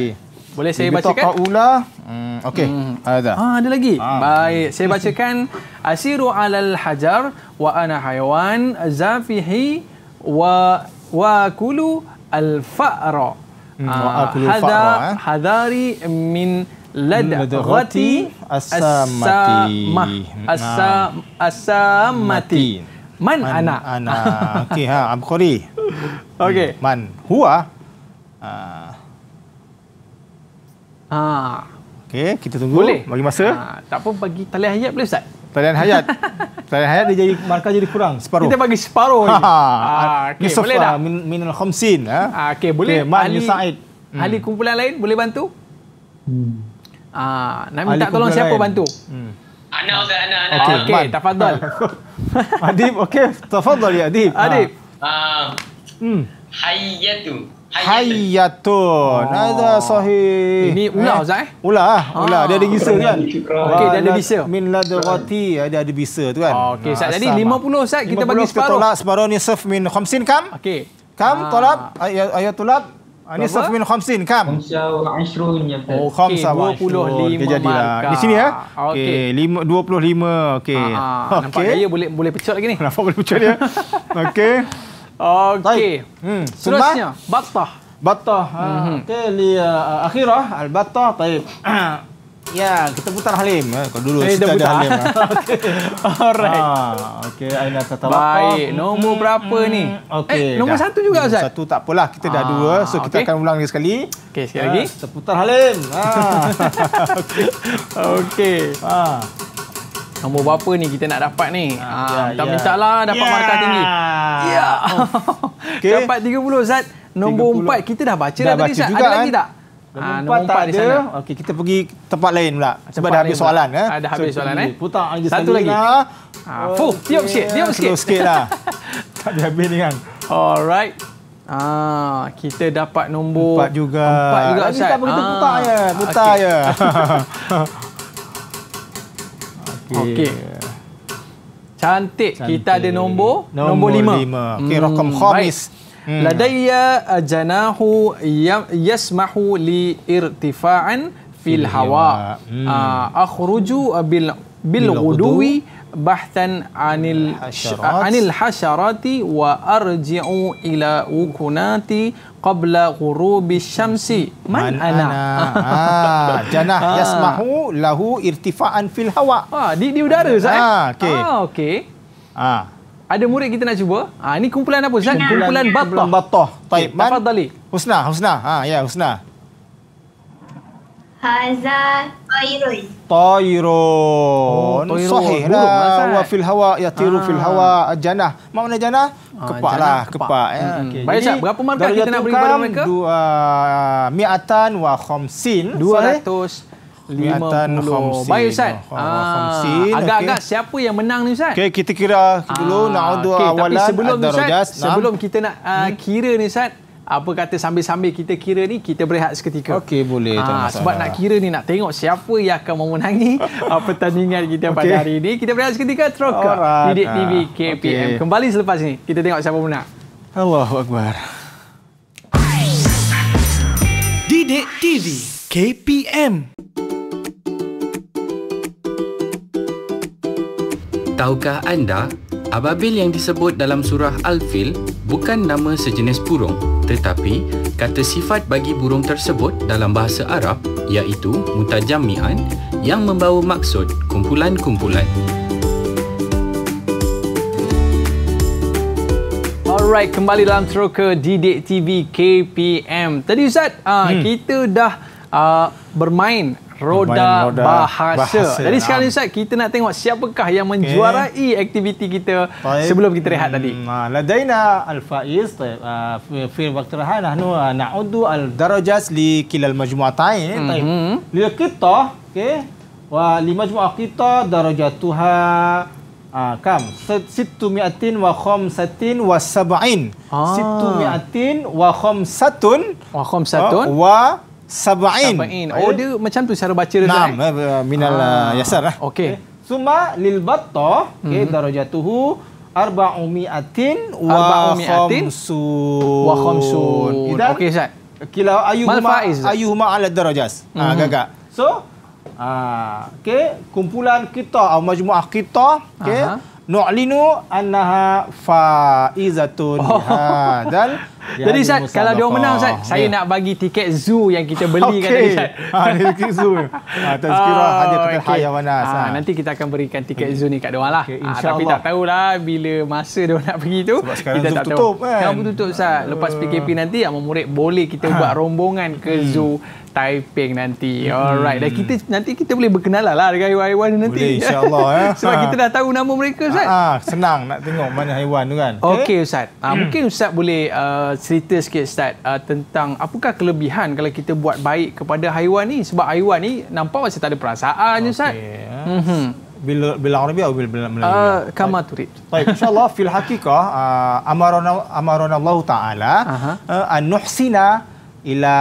A: Boleh saya
B: bacakan? Kita hmm, okey Hmm, okay. Ada. Ha,
A: ada lagi? Ha. Baik. Saya bacakan. Asiru alal hajar wa ana hayawan zafihi wa wa kulu al hmm.
C: ah, fa'ra hada eh?
A: hadari min ladghati as-samati hmm. ah. as-samati man ana ana okey ha abkhuri okey hmm. man huwa ah. ah
B: Okey, kita tunggu Boleh. bagi masa. Ha,
A: tak apa bagi talian ayat boleh Ustaz? Talian hayat.
B: Talian hayat dia jadi markah jadi kurang. Separuh. Kita bagi separuh ni. Ha. Ah, okay, Yusuf boleh tak? Lah, min, min al khamsin. Ha. Ah, okay, boleh. Okay, ahli, Yusaid.
A: Hmm. Ahli kumpulan lain boleh bantu? Hmm. Ah, nak minta tolong siapa lain. bantu? Hmm. Ana ke Ana? Okay, okay
B: tafadhal. Adib, okay. Tafadhal ya, Adib. Adib. Ah. ah. Hmm.
D: Hayyatu.
B: Hayyatun. Hayyatun. Oh. Nada sahih. Ini ular eh? Ustaz Ular ah. ah. Ular. Dia ada bisa kan? Okey, dia ada lah, bisa. Min ladghati, dia ada bisa tu kan. Oh, Okey, Ustaz. Jadi 50 Ustaz kita bagi separuh. Kita tolak separuh ni saf min 50 kam? Okey. Kam ah. tolak ayat ayat tolak ini ah, saf min 50 kam? 25 ya. Oh, 25. Okey, jadilah. Di sini ya. Okey, okay. 25. Okey.
A: Ah, okay. Nampak gaya boleh boleh pecut lagi ni. Nampak boleh pecut dia. Okey. Okey. Hmm. Seterusnya, batah. Batah. Hmm. Ah, okey, li ah, ah, akhirah al-batah.
B: Baik. ya, kita putar Halim. Eh, kau dulu kita eh, ada Halim. Okey. Alright. okey, Aina kata Baik, nombor berapa hmm. ni? Okey. Eh, nombor satu juga Ustaz. Satu tak apalah, kita dah dua. So kita akan ulang lagi sekali.
A: Okey, sekali lagi. Kita putar Halim. Ha. okey. Okey. Ha. Nombor berapa ni kita nak dapat ni? Ah, ah, yeah, tak yeah. minta lah dapat yeah. markah tinggi. Ya. Yeah. Oh. Okay. dapat 30 Zat. Nombor 30. 4 kita dah baca dah, dah baca tadi Zat. Juga, ada kan? lagi tak?
B: Nombor, ha, nombor 4, tak ada.
A: Okey, kita pergi tempat lain pula. Tempat Sebab dah habis pula. soalan. Eh. Ha, dah habis so, soalan. Eh. Putar lagi Satu lagi. Lah. Ha, oh, fuh, okay. tiup sikit. Tiup sikit. Tiup sikit lah. tak ada habis ni kan. Alright. Ah, kita dapat nombor 4 juga. Empat juga. Ini tak begitu putar ya. Putar okay. ya. Okey. Cantik. Cantik. Kita ada nombor nombor lima. Okey, rakam hmm, khamis. Hmm. Ladayya uh, janahu yasmahu li irtifa'an fil hawa. Hmm. Uh, akhruju uh, bil bilghudwi bahthan anil anil hasharati wa arji'u ila ukunati qabla ghurubi syamsi man, man ana, ana. ah, jana ah. yasmahu lahu irtifaan fil hawa ah, di, di udara ustaz eh? ah, okey ah, okay. ah. ada murid kita nak cuba ah, ini kumpulan apa ustaz kumpulan, kumpulan batah kumpulan batah taib okay, man tafadhali husna husna ah, ya yeah, husna
D: Hazal Tayrun.
B: Tayrun. Oh, Sahih lah. lah wa fil hawa yatiru ah. fil hawa jannah. Mak mana jannah? Ah, kepak ah, lah. Kepak. Kepak. Hmm. Ya. Okay. Baik, Syak. Berapa markah kita nak beri kepada mereka? Dua mi'atan wa khomsin. Dua ratus. Eh? 50. Baik Ustaz. Ah, agak-agak okay.
A: siapa yang menang ni Ustaz? Okey, kita kira dulu. Aa, ah, okay, tapi sebelum Ustaz, sebelum kita nak uh, hmm. kira ni Ustaz, apa kata sambil-sambil kita kira ni kita berehat seketika. Okey boleh. Ha, sebab nak kira ni nak tengok siapa yang akan memenangi pertandingan kita pada hari ini. Kita berehat seketika troka. Didik ah, TV KPM okay. kembali selepas ini. Kita tengok siapa menang.
B: Allahu Akbar.
A: Didik TV KPM. Tahukah anda Ababil yang disebut dalam surah Al-Fil bukan nama sejenis burung tetapi kata sifat bagi burung tersebut dalam bahasa Arab iaitu mutajamian yang membawa maksud kumpulan-kumpulan. Alright, kembali dalam troka Didik TV KPM. Tadi Ustaz, ah, hmm. kita dah uh, bermain roda, roda bahasa. bahasa. Jadi sekarang ni Ustaz, kita nak tengok siapakah yang menjuarai okay. aktiviti kita Baik. sebelum kita rehat tadi. Hmm, ah, Ladaina al-faiz eh,
B: ah, fi waqt rehat nahnu ah, na'uddu al darajas li kilal al-majmu'atain. Eh, mhm. Li kita, okey. Wa li majmu'ah kita darajatuha Ah, kam situ miatin wa satin wa sabain ah. situ miatin wa satun wa satun wa Sabain. Sab'in. Oh, dia macam tu cara baca dia. Nam, eh? eh? minal ah. Eh, yasar lah. Eh. Okay. Suma lil batta, okay, mm-hmm. darajatuhu, arba'u mi'atin wa khamsun. Wa khamsun. Idan, okay, Ustaz. Kila ayuhuma, ayuhuma ala darajas. Mm-hmm. Ah, mhm. gagak. So, ah, okay, kumpulan kita, majmuah kita, okay, Aha nu'linu annaha faizatun oh. Ha, dan
A: jadi Ustaz, kalau dia menang Ustaz, yeah. saya ya. nak bagi tiket zoo yang kita beli kan, okay. kan tadi Ustaz. Ha, tiket zoo. Ha, tazkirah oh, hanya kepada okay. Hayah Ha. ha. Ah, nanti kita akan berikan tiket zoo ni kat dia lah. Okay, ha, tapi Allah. tak tahulah bila masa dia nak pergi tu. Sebab kita tak tutup tahu. kan. Sekarang tutup Ustaz. Lepas PKP nanti, yang Murid boleh kita ha. buat rombongan ke hmm. zoo Taiping nanti. Hmm. Alright. Dan kita nanti kita boleh berkenalan lah dengan haiwan-haiwan nanti. Boleh insyaAllah. Ya. Sebab ha. kita dah tahu nama mereka Ustaz. Ha, ha. Senang nak tengok mana haiwan tu kan. Okey okay, Ustaz. Ha, mungkin Ustaz boleh uh, cerita sikit Ustaz uh, tentang apakah kelebihan kalau kita buat baik kepada haiwan ni. Sebab haiwan ni nampak macam tak ada perasaan okay. Ustaz.
B: Mm-hmm. Bila bila orang atau bila Melayu? Uh,
A: kama turid. Baik,
B: insyaAllah fil hakikah uh, amarana, amarana Allah Ta'ala uh, an-nuhsina ila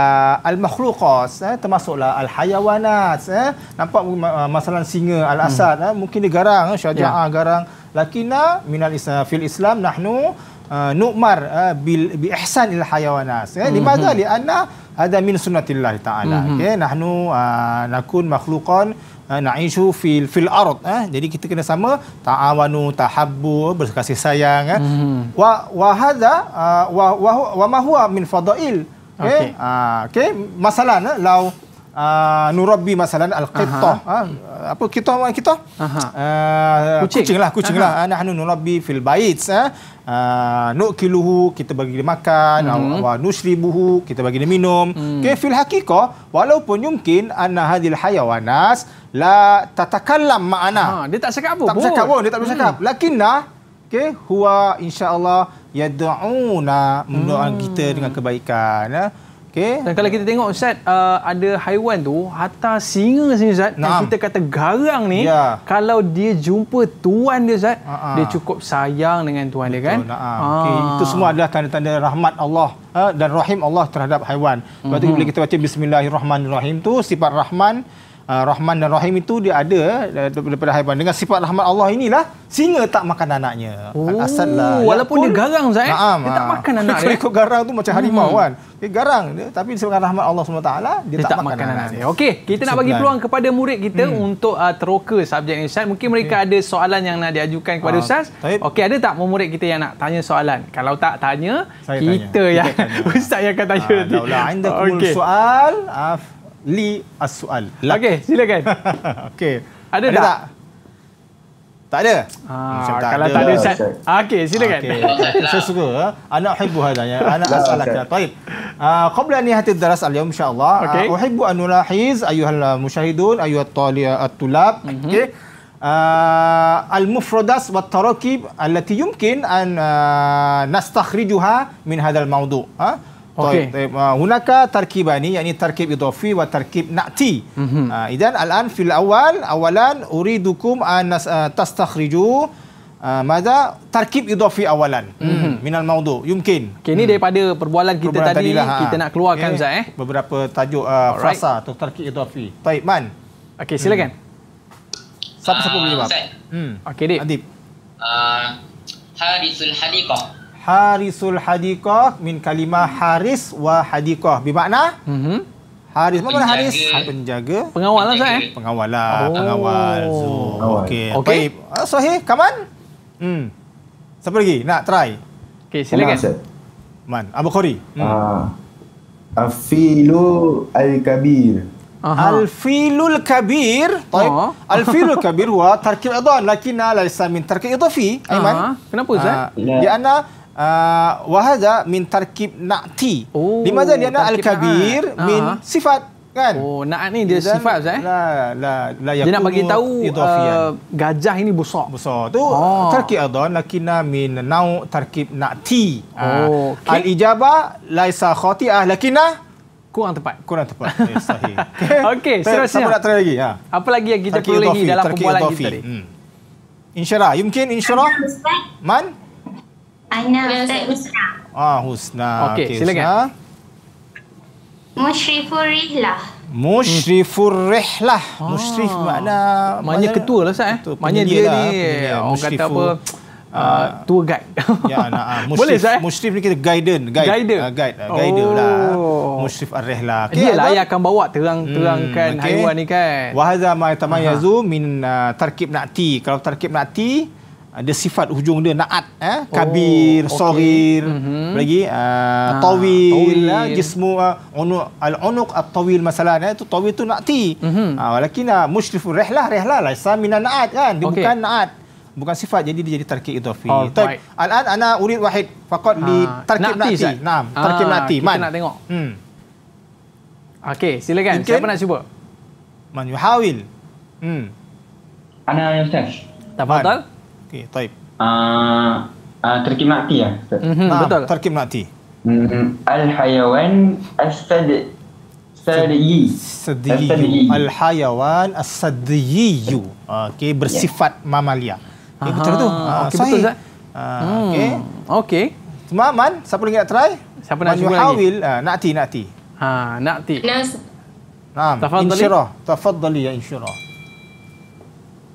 B: al-makhluqas eh, termasuklah al-hayawanat eh. nampak uh, masalah singa al-asad hmm. eh, mungkin dia garang eh, syaja'ah yeah. garang lakina minal is- eh, fil islam nahnu uh, nu'mar uh, bil bi ihsan ila hayawanat eh. mm mm li anna ada min sunnatillah ta'ala mm-hmm. okay, nahnu uh, nakun makhluqan uh, na'ishu fil fil arut, eh. jadi kita kena sama ta'awanu ta'habu berkasih sayang eh. mm-hmm. wa wa uh, wa, wa, wa, wa min fadail Okey. Okay. Ha, okay. Ah, masalah eh, nak law uh, ah, nurabi masalah al qitah. Ha, ah, apa kita orang kita? Uh, kucing. kucing lah, kucing Aha. lah. Nahnu nurabi fil bait. Ha. Uh, eh. nukiluhu kita bagi dia makan mm -hmm. wa nusribuhu kita bagi dia minum mm. okay, fil hakikah walaupun mungkin anna hadhil hayawanas la tatakallam ma'ana ha, dia tak cakap apa tak pun. cakap pun dia tak boleh hmm. cakap mm. lakinna okay, huwa insyaallah yad'una mendoakan
A: hmm. kita dengan kebaikan ya. Okay. Dan kalau kita tengok Ustaz uh, ada haiwan tu hatta singa sini Ustaz nah. kita kata garang ni yeah. kalau dia jumpa tuan dia Ustaz uh-huh. dia cukup sayang dengan tuan Betul, dia kan nah, uh. okay. itu semua ah. adalah tanda-tanda rahmat
B: Allah uh, dan rahim Allah terhadap haiwan. Lepas tu uh-huh. bila kita baca bismillahirrahmanirrahim tu sifat rahman Ah, Rahman dan Rahim itu dia ada eh, daripada haiwan dengan sifat rahmat Allah inilah singa tak makan anaknya oh, asal lah ya walaupun dia garang Zain dia tak ah. makan anaknya. Kalau ikut garang tu macam harimau hmm. kan dia garang dia, tapi disebabkan rahmat Allah SWT dia, dia tak, tak makan, anaknya. anak dia kita
A: Sebelan. nak bagi peluang kepada murid kita hmm. untuk uh, teroka subjek ni Ustaz mungkin mereka ada soalan yang nak diajukan kepada uh, Ustaz Okey, ada tak murid kita yang nak tanya soalan kalau tak tanya Saya kita
B: tanya. yang kita tanya. Ustaz yang akan tanya uh, nanti anda kumul okay. soal uh, li as-su'al. Okey, silakan. Okey. Ada, ada tak? tak? Tak ada. Ah, tak kalau ada. tak ada lah. Ustaz. Ah, Okey, silakan. Okay. Saya suka. Ha. Anak hibu hadah ya. Anak lah, asal okay. Taib. Ah, qabla ni hati daras al-yawm insyaAllah. Okay. Ah, uhibu an nulahiz ayuhal musyahidun ayuhal taliyah at-tulab. Mm -hmm. Okey. Ah, Al-mufrodas wa tarakib alati yumkin an ah, nastakhrijuha min hadal maudu. Ah? Ha. طيب هناك تركيبان يعني تركيب اضافي وتركيب ناتي اذا الان في الاول اولا اريدكم ان تستخرجوا ماذا تركيب اضافي اولا من الموضوع يمكن ini daripada perbualan kita tadi kita ha. nak keluarkan Zah eh beberapa tajuk ah, frasa atau tarkib idhafi طيب man okey silakan siapa-siapa boleh jawab ah, hmm okey dik
C: ah, hadisul hadiqah
B: harisul hadiqah min kalimah haris wa hadiqah bermakna mm haris apa haris ha, penjaga pengawal lah saya eh? pengawal lah oh. pengawal so, okey okay. okay. Ah, sohi sahih kaman hmm siapa lagi nak try okey silakan Penang, man abu khori hmm. ah. afilu al kabir Aha. Al-filul kabir Taib oh. Al-filul kabir Wa tarkib adhan Lakina laisa min tarkib idhafi Aiman Kenapa Ustaz? Uh, ah, Dia ya. anna uh, wahaza min tarkib na'ti. Oh, Di mana dia nak al-kabir na'at. min uh-huh. sifat kan? Oh, na'at ni dia Izan, sifat Ustaz eh? La, la, la, la dia nak bagi tahu uh,
A: gajah ini besar. Besar.
C: Tu oh. tarkib
B: adhan lakina min nau tarkib na'ti. Uh, oh, okay. al Ijaba laisa khati'ah lakina kurang tepat kurang tepat ya eh, yes, sahih okey okay, seterusnya apa lagi ha apa lagi yang kita perlu lagi dalam perbualan kita ni hmm. insyaallah mungkin insyaallah man
D: Aina Ustaz Husna.
B: Ah Husna. Okey, okay, silakan. Husna.
D: Mushrifur Rihlah.
B: Mushrifur Rihlah. Hmm. Ah. Mushrif makna maknanya ketua lah Ustaz eh. Maknanya dia lah, ni orang kata apa? Uh, tour guide. ya, nah, uh, mushrif, eh? mushrif ni kita guiden, guide. guide. Uh, guide, uh, lah. guide oh. lah. Mushrif arreh lah. Okay, Dia lah yang
A: akan bawa terang hmm, terangkan
B: hmm, okay. haiwan ni kan. Wahaza ma tamayazu min uh, tarkib nati. Kalau tarkib nati, ada sifat hujung dia naat eh oh, kabir oh, okay. sorir mm-hmm. lagi uh, ah, tawil lah jismu uh, al unuq at tawil masalahnya itu eh? tawil tu naati mm-hmm. uh, ah, lakina mushrifu rihlah rihlah la isa naat kan dia okay. bukan naat bukan sifat jadi dia jadi tarkib idhofi oh, tak right. al an ana urid wahid faqad li tarkib naati na'ti. naam ah, tarkib naati ah, man nak
A: tengok hmm okey silakan Inkin? siapa nak cuba man yuhawil hmm ana ustaz tafadhal
B: Okey, taib. Ah, uh, uh, ah, terkim nati ya. Lah, mm-hmm, nah, betul. Terkim nati. Mm-hmm. Al hayawan asad sadiyi. Sadiyi. Al hayawan asadiyi. Okey, bersifat yeah. mamalia. Okay, eh, betul tu. Uh, ah, okay, betul tak? Ah, hmm, okey. Okey. Cuma man, siapa lagi nak try? Siapa nak cuba lagi? Uh, nakti, nakti. Ha, nakti. Nas. Naam. Tafadhali. Insyirah. Tafadhali ya insyirah.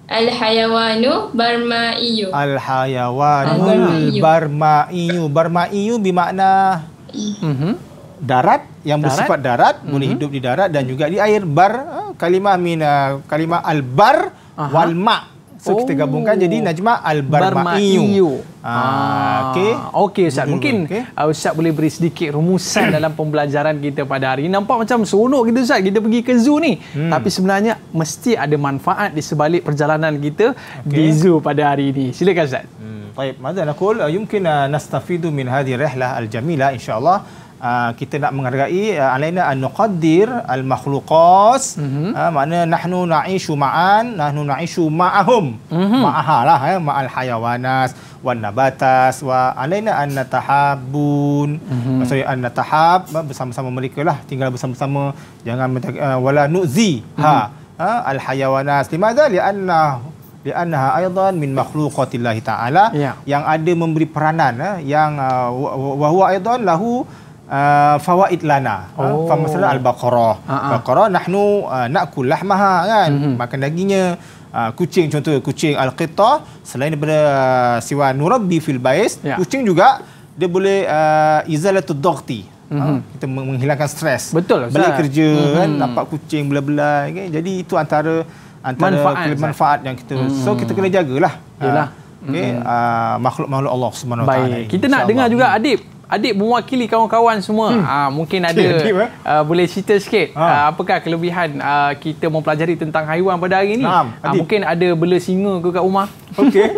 D: Al-hayawanu barma'iyu.
B: Al-hayawanu barma'iyu. Barma'iyu bermakna mhm. darat yang darat. bersifat darat, mm-hmm. boleh mhm. hidup di darat dan juga di air. Bar eh, kalimah mina eh, kalimah al-bar wal ma'. So oh. kita gabungkan jadi oh. Najma
A: Al-Barma'iyu. Ah, ah, okey. Okey Ustaz. Mungkin okay. uh, Ustaz boleh beri sedikit rumusan dalam pembelajaran kita pada hari Nampak macam seronok kita Ustaz. Kita pergi ke zoo ni. Hmm. Tapi sebenarnya mesti ada manfaat di sebalik perjalanan kita okay. di zoo pada hari ini. Silakan Ustaz.
B: Hmm. Baik, mazal aku. Uh, Mungkin uh, nastafidu min hadhi rehlah al-jamila insyaAllah uh, kita nak menghargai uh, ah, alaina an nuqaddir al makhluqas mm-hmm. uh, ah, makna nahnu naishu ma'an nahnu naishu ma'ahum mm-hmm. ma'ahalah ya eh, ma'al hayawanas wan nabatas wa alaina an natahabun mm-hmm. sorry an natahab bersama-sama mereka lah tinggal bersama-sama jangan uh, wala nuzi mm-hmm. ha uh, mhm. ha, al hayawanas limadha li'anna لأنها أيضا من مخلوقات الله تعالى yeah. yang ada memberi peranan eh, yang uh, wahwa أيضا lahu uh, fawaid lana ah, oh. uh, masalah al-baqarah ah, baqarah nahnu uh, nakul lahmaha kan mm-hmm. makan dagingnya uh, kucing contoh kucing al-qita selain daripada uh, siwa nurabbi fil bais yeah. kucing juga dia boleh uh, izalatud dhaqti uh mhm. kita menghilangkan stres. Betul Ustaz. Balik kerja uh-huh. kan nampak kucing belah-belah kan. Jadi itu antara antara manfaat, manfaat yang kita uh-huh. so kita kena jagalah. Yalah. Okey uh-huh. uh, makhluk-makhluk Allah Subhanahu Kita nak dengar
A: juga hmm. Adib adik mewakili kawan-kawan semua hmm. uh, mungkin ada okay, adib, eh? uh, boleh cerita sikit ha. uh, apakah kelebihan uh, kita mempelajari tentang haiwan pada hari ini ha, uh, mungkin ada bela singa ke kat rumah okey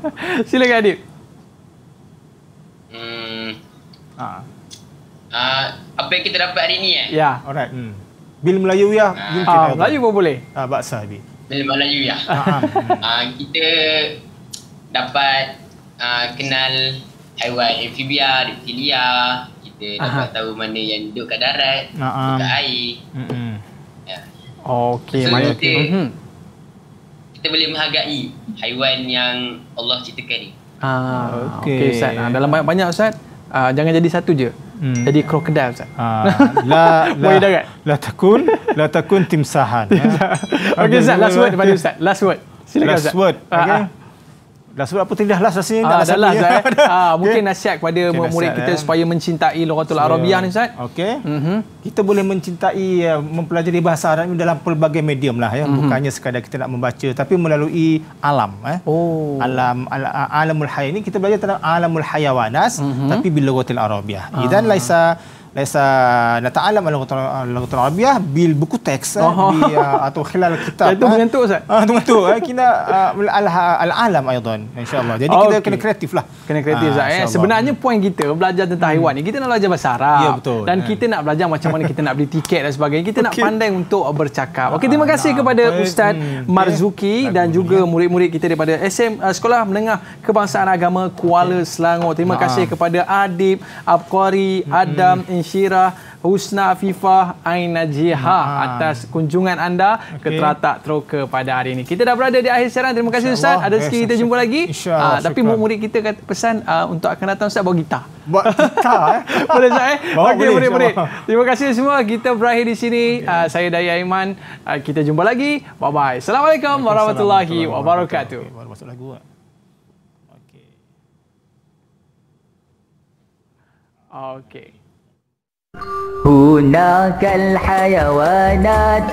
A: silakan adik
C: uh, apa yang kita dapat hari ini eh ya
B: yeah. alright hmm. bil melayu ya uh, uh, melayu pun boleh ah uh, baksa adik
D: bil melayu ya uh, kita dapat uh, kenal haiwan amphibia, reptilia Kita dapat tahu mana yang duduk kat darat, uh-huh. duduk kat ah. air
A: mm-hmm. yeah. Okay, so, mana kita,
D: mm kita boleh menghargai haiwan yang Allah ceritakan ni
A: Ah, okay. okay Ustaz. Ah, dalam banyak-banyak Ustaz, ah, jangan jadi satu je. Hmm. Jadi krokodil Ustaz. Ah, la, la, la, la, la takun, la takun timsahan. ha.
B: Eh. Okay Ustaz, last word daripada Ustaz.
A: Last word. Silakan Ustaz. Last word. Okay. Ah, ah. Dah sebab apa tindah last rasanya ah, dah, dah last dah, eh. ah, mungkin okay. nasihat kepada okay, murid nasihat, kita eh. supaya mencintai lughatul arabiah ni
B: ustaz okey mm -hmm. kita boleh mencintai eh, mempelajari bahasa arab ni dalam pelbagai medium lah ya mm -hmm. bukannya sekadar kita nak membaca tapi melalui alam eh oh. alam al alamul hayy ini kita belajar tentang alamul hayawanas mm -hmm. tapi bilogotil lughatul arabiah ah. idan laisa laisa nata'alam al-lughatul Arabiah bil buku teks eh, oh. ah,
A: atau khilal kitab itu eh. mengantuk ustaz
B: itu ah, mengantuk eh. kita ah, al-alam aydan
A: insyaallah jadi kita kena
B: kreatif lah kena kreatif ustaz sebenarnya
A: point kita belajar tentang haiwan ni kita nak belajar bahasa Arab ya, dan kita nak belajar macam mana kita nak beli tiket dan sebagainya kita nak pandai untuk bercakap okey terima kasih kepada ustaz Marzuki dan juga ya. murid-murid kita daripada SM Sekolah Menengah Kebangsaan Agama Kuala Selangor terima kasih kepada Adib Abqari Adam hmm. Syira Husna Afifah Ain Najiha ha. atas kunjungan anda okay. ke Teratak Troka pada hari ini. Kita dah berada di akhir siaran. Terima kasih Ustaz. Ada sekali eh, kita jumpa lagi. Uh, tapi murid-murid kita kata, pesan uh, untuk akan datang Ustaz bawa gitar. Bawa gitar eh? boleh Ustaz eh? Bawa, okay, boleh, murid Terima kasih semua. Kita berakhir di sini. Okay. Uh, ah, saya Daya Aiman. Uh, kita jumpa lagi. Bye-bye. Assalamualaikum warahmatullahi wabarakatuh. Eh? Okay.
C: هناك الحيوانات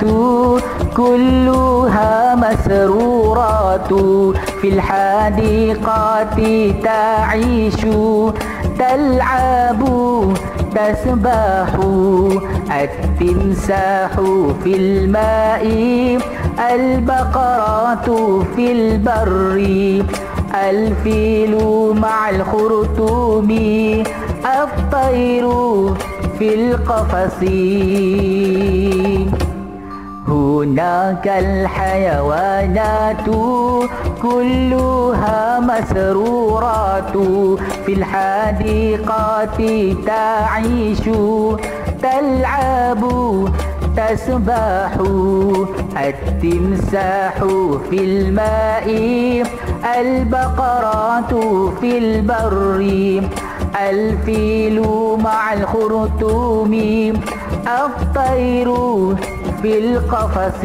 C: كلها مسرورات في الحديقات تعيش تلعب تسبح التمساح في الماء البقرات في البر الفيل مع الخرطوم الطير في القفص هناك الحيوانات كلها مسرورات في الحديقات تعيش تلعب تسبح التمساح في الماء البقرات في البر الفيل مع الخرطوم الطير في القفص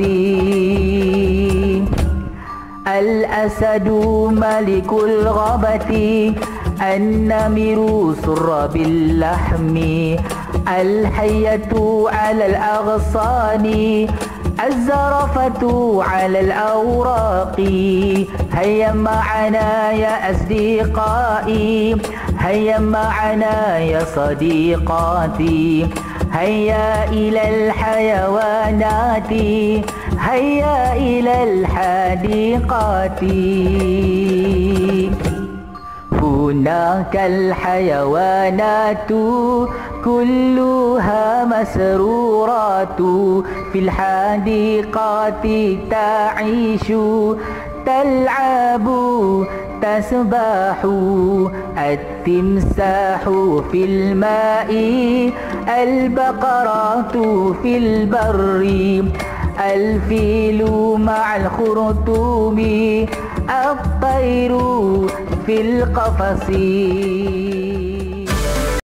C: الأسد ملك الغابة النمر سر باللحم الحية على الأغصان الزرفة على الأوراق هيا معنا يا أصدقائي هيا معنا يا صديقاتي هيا إلى الحيوانات هيا إلى الحديقات هناك الحيوانات كلها مسرورات في الحديقات تعيش تلعب تسبح التمساح في الماء البقرات في البر الفيل مع الخرطوم الطير في القفص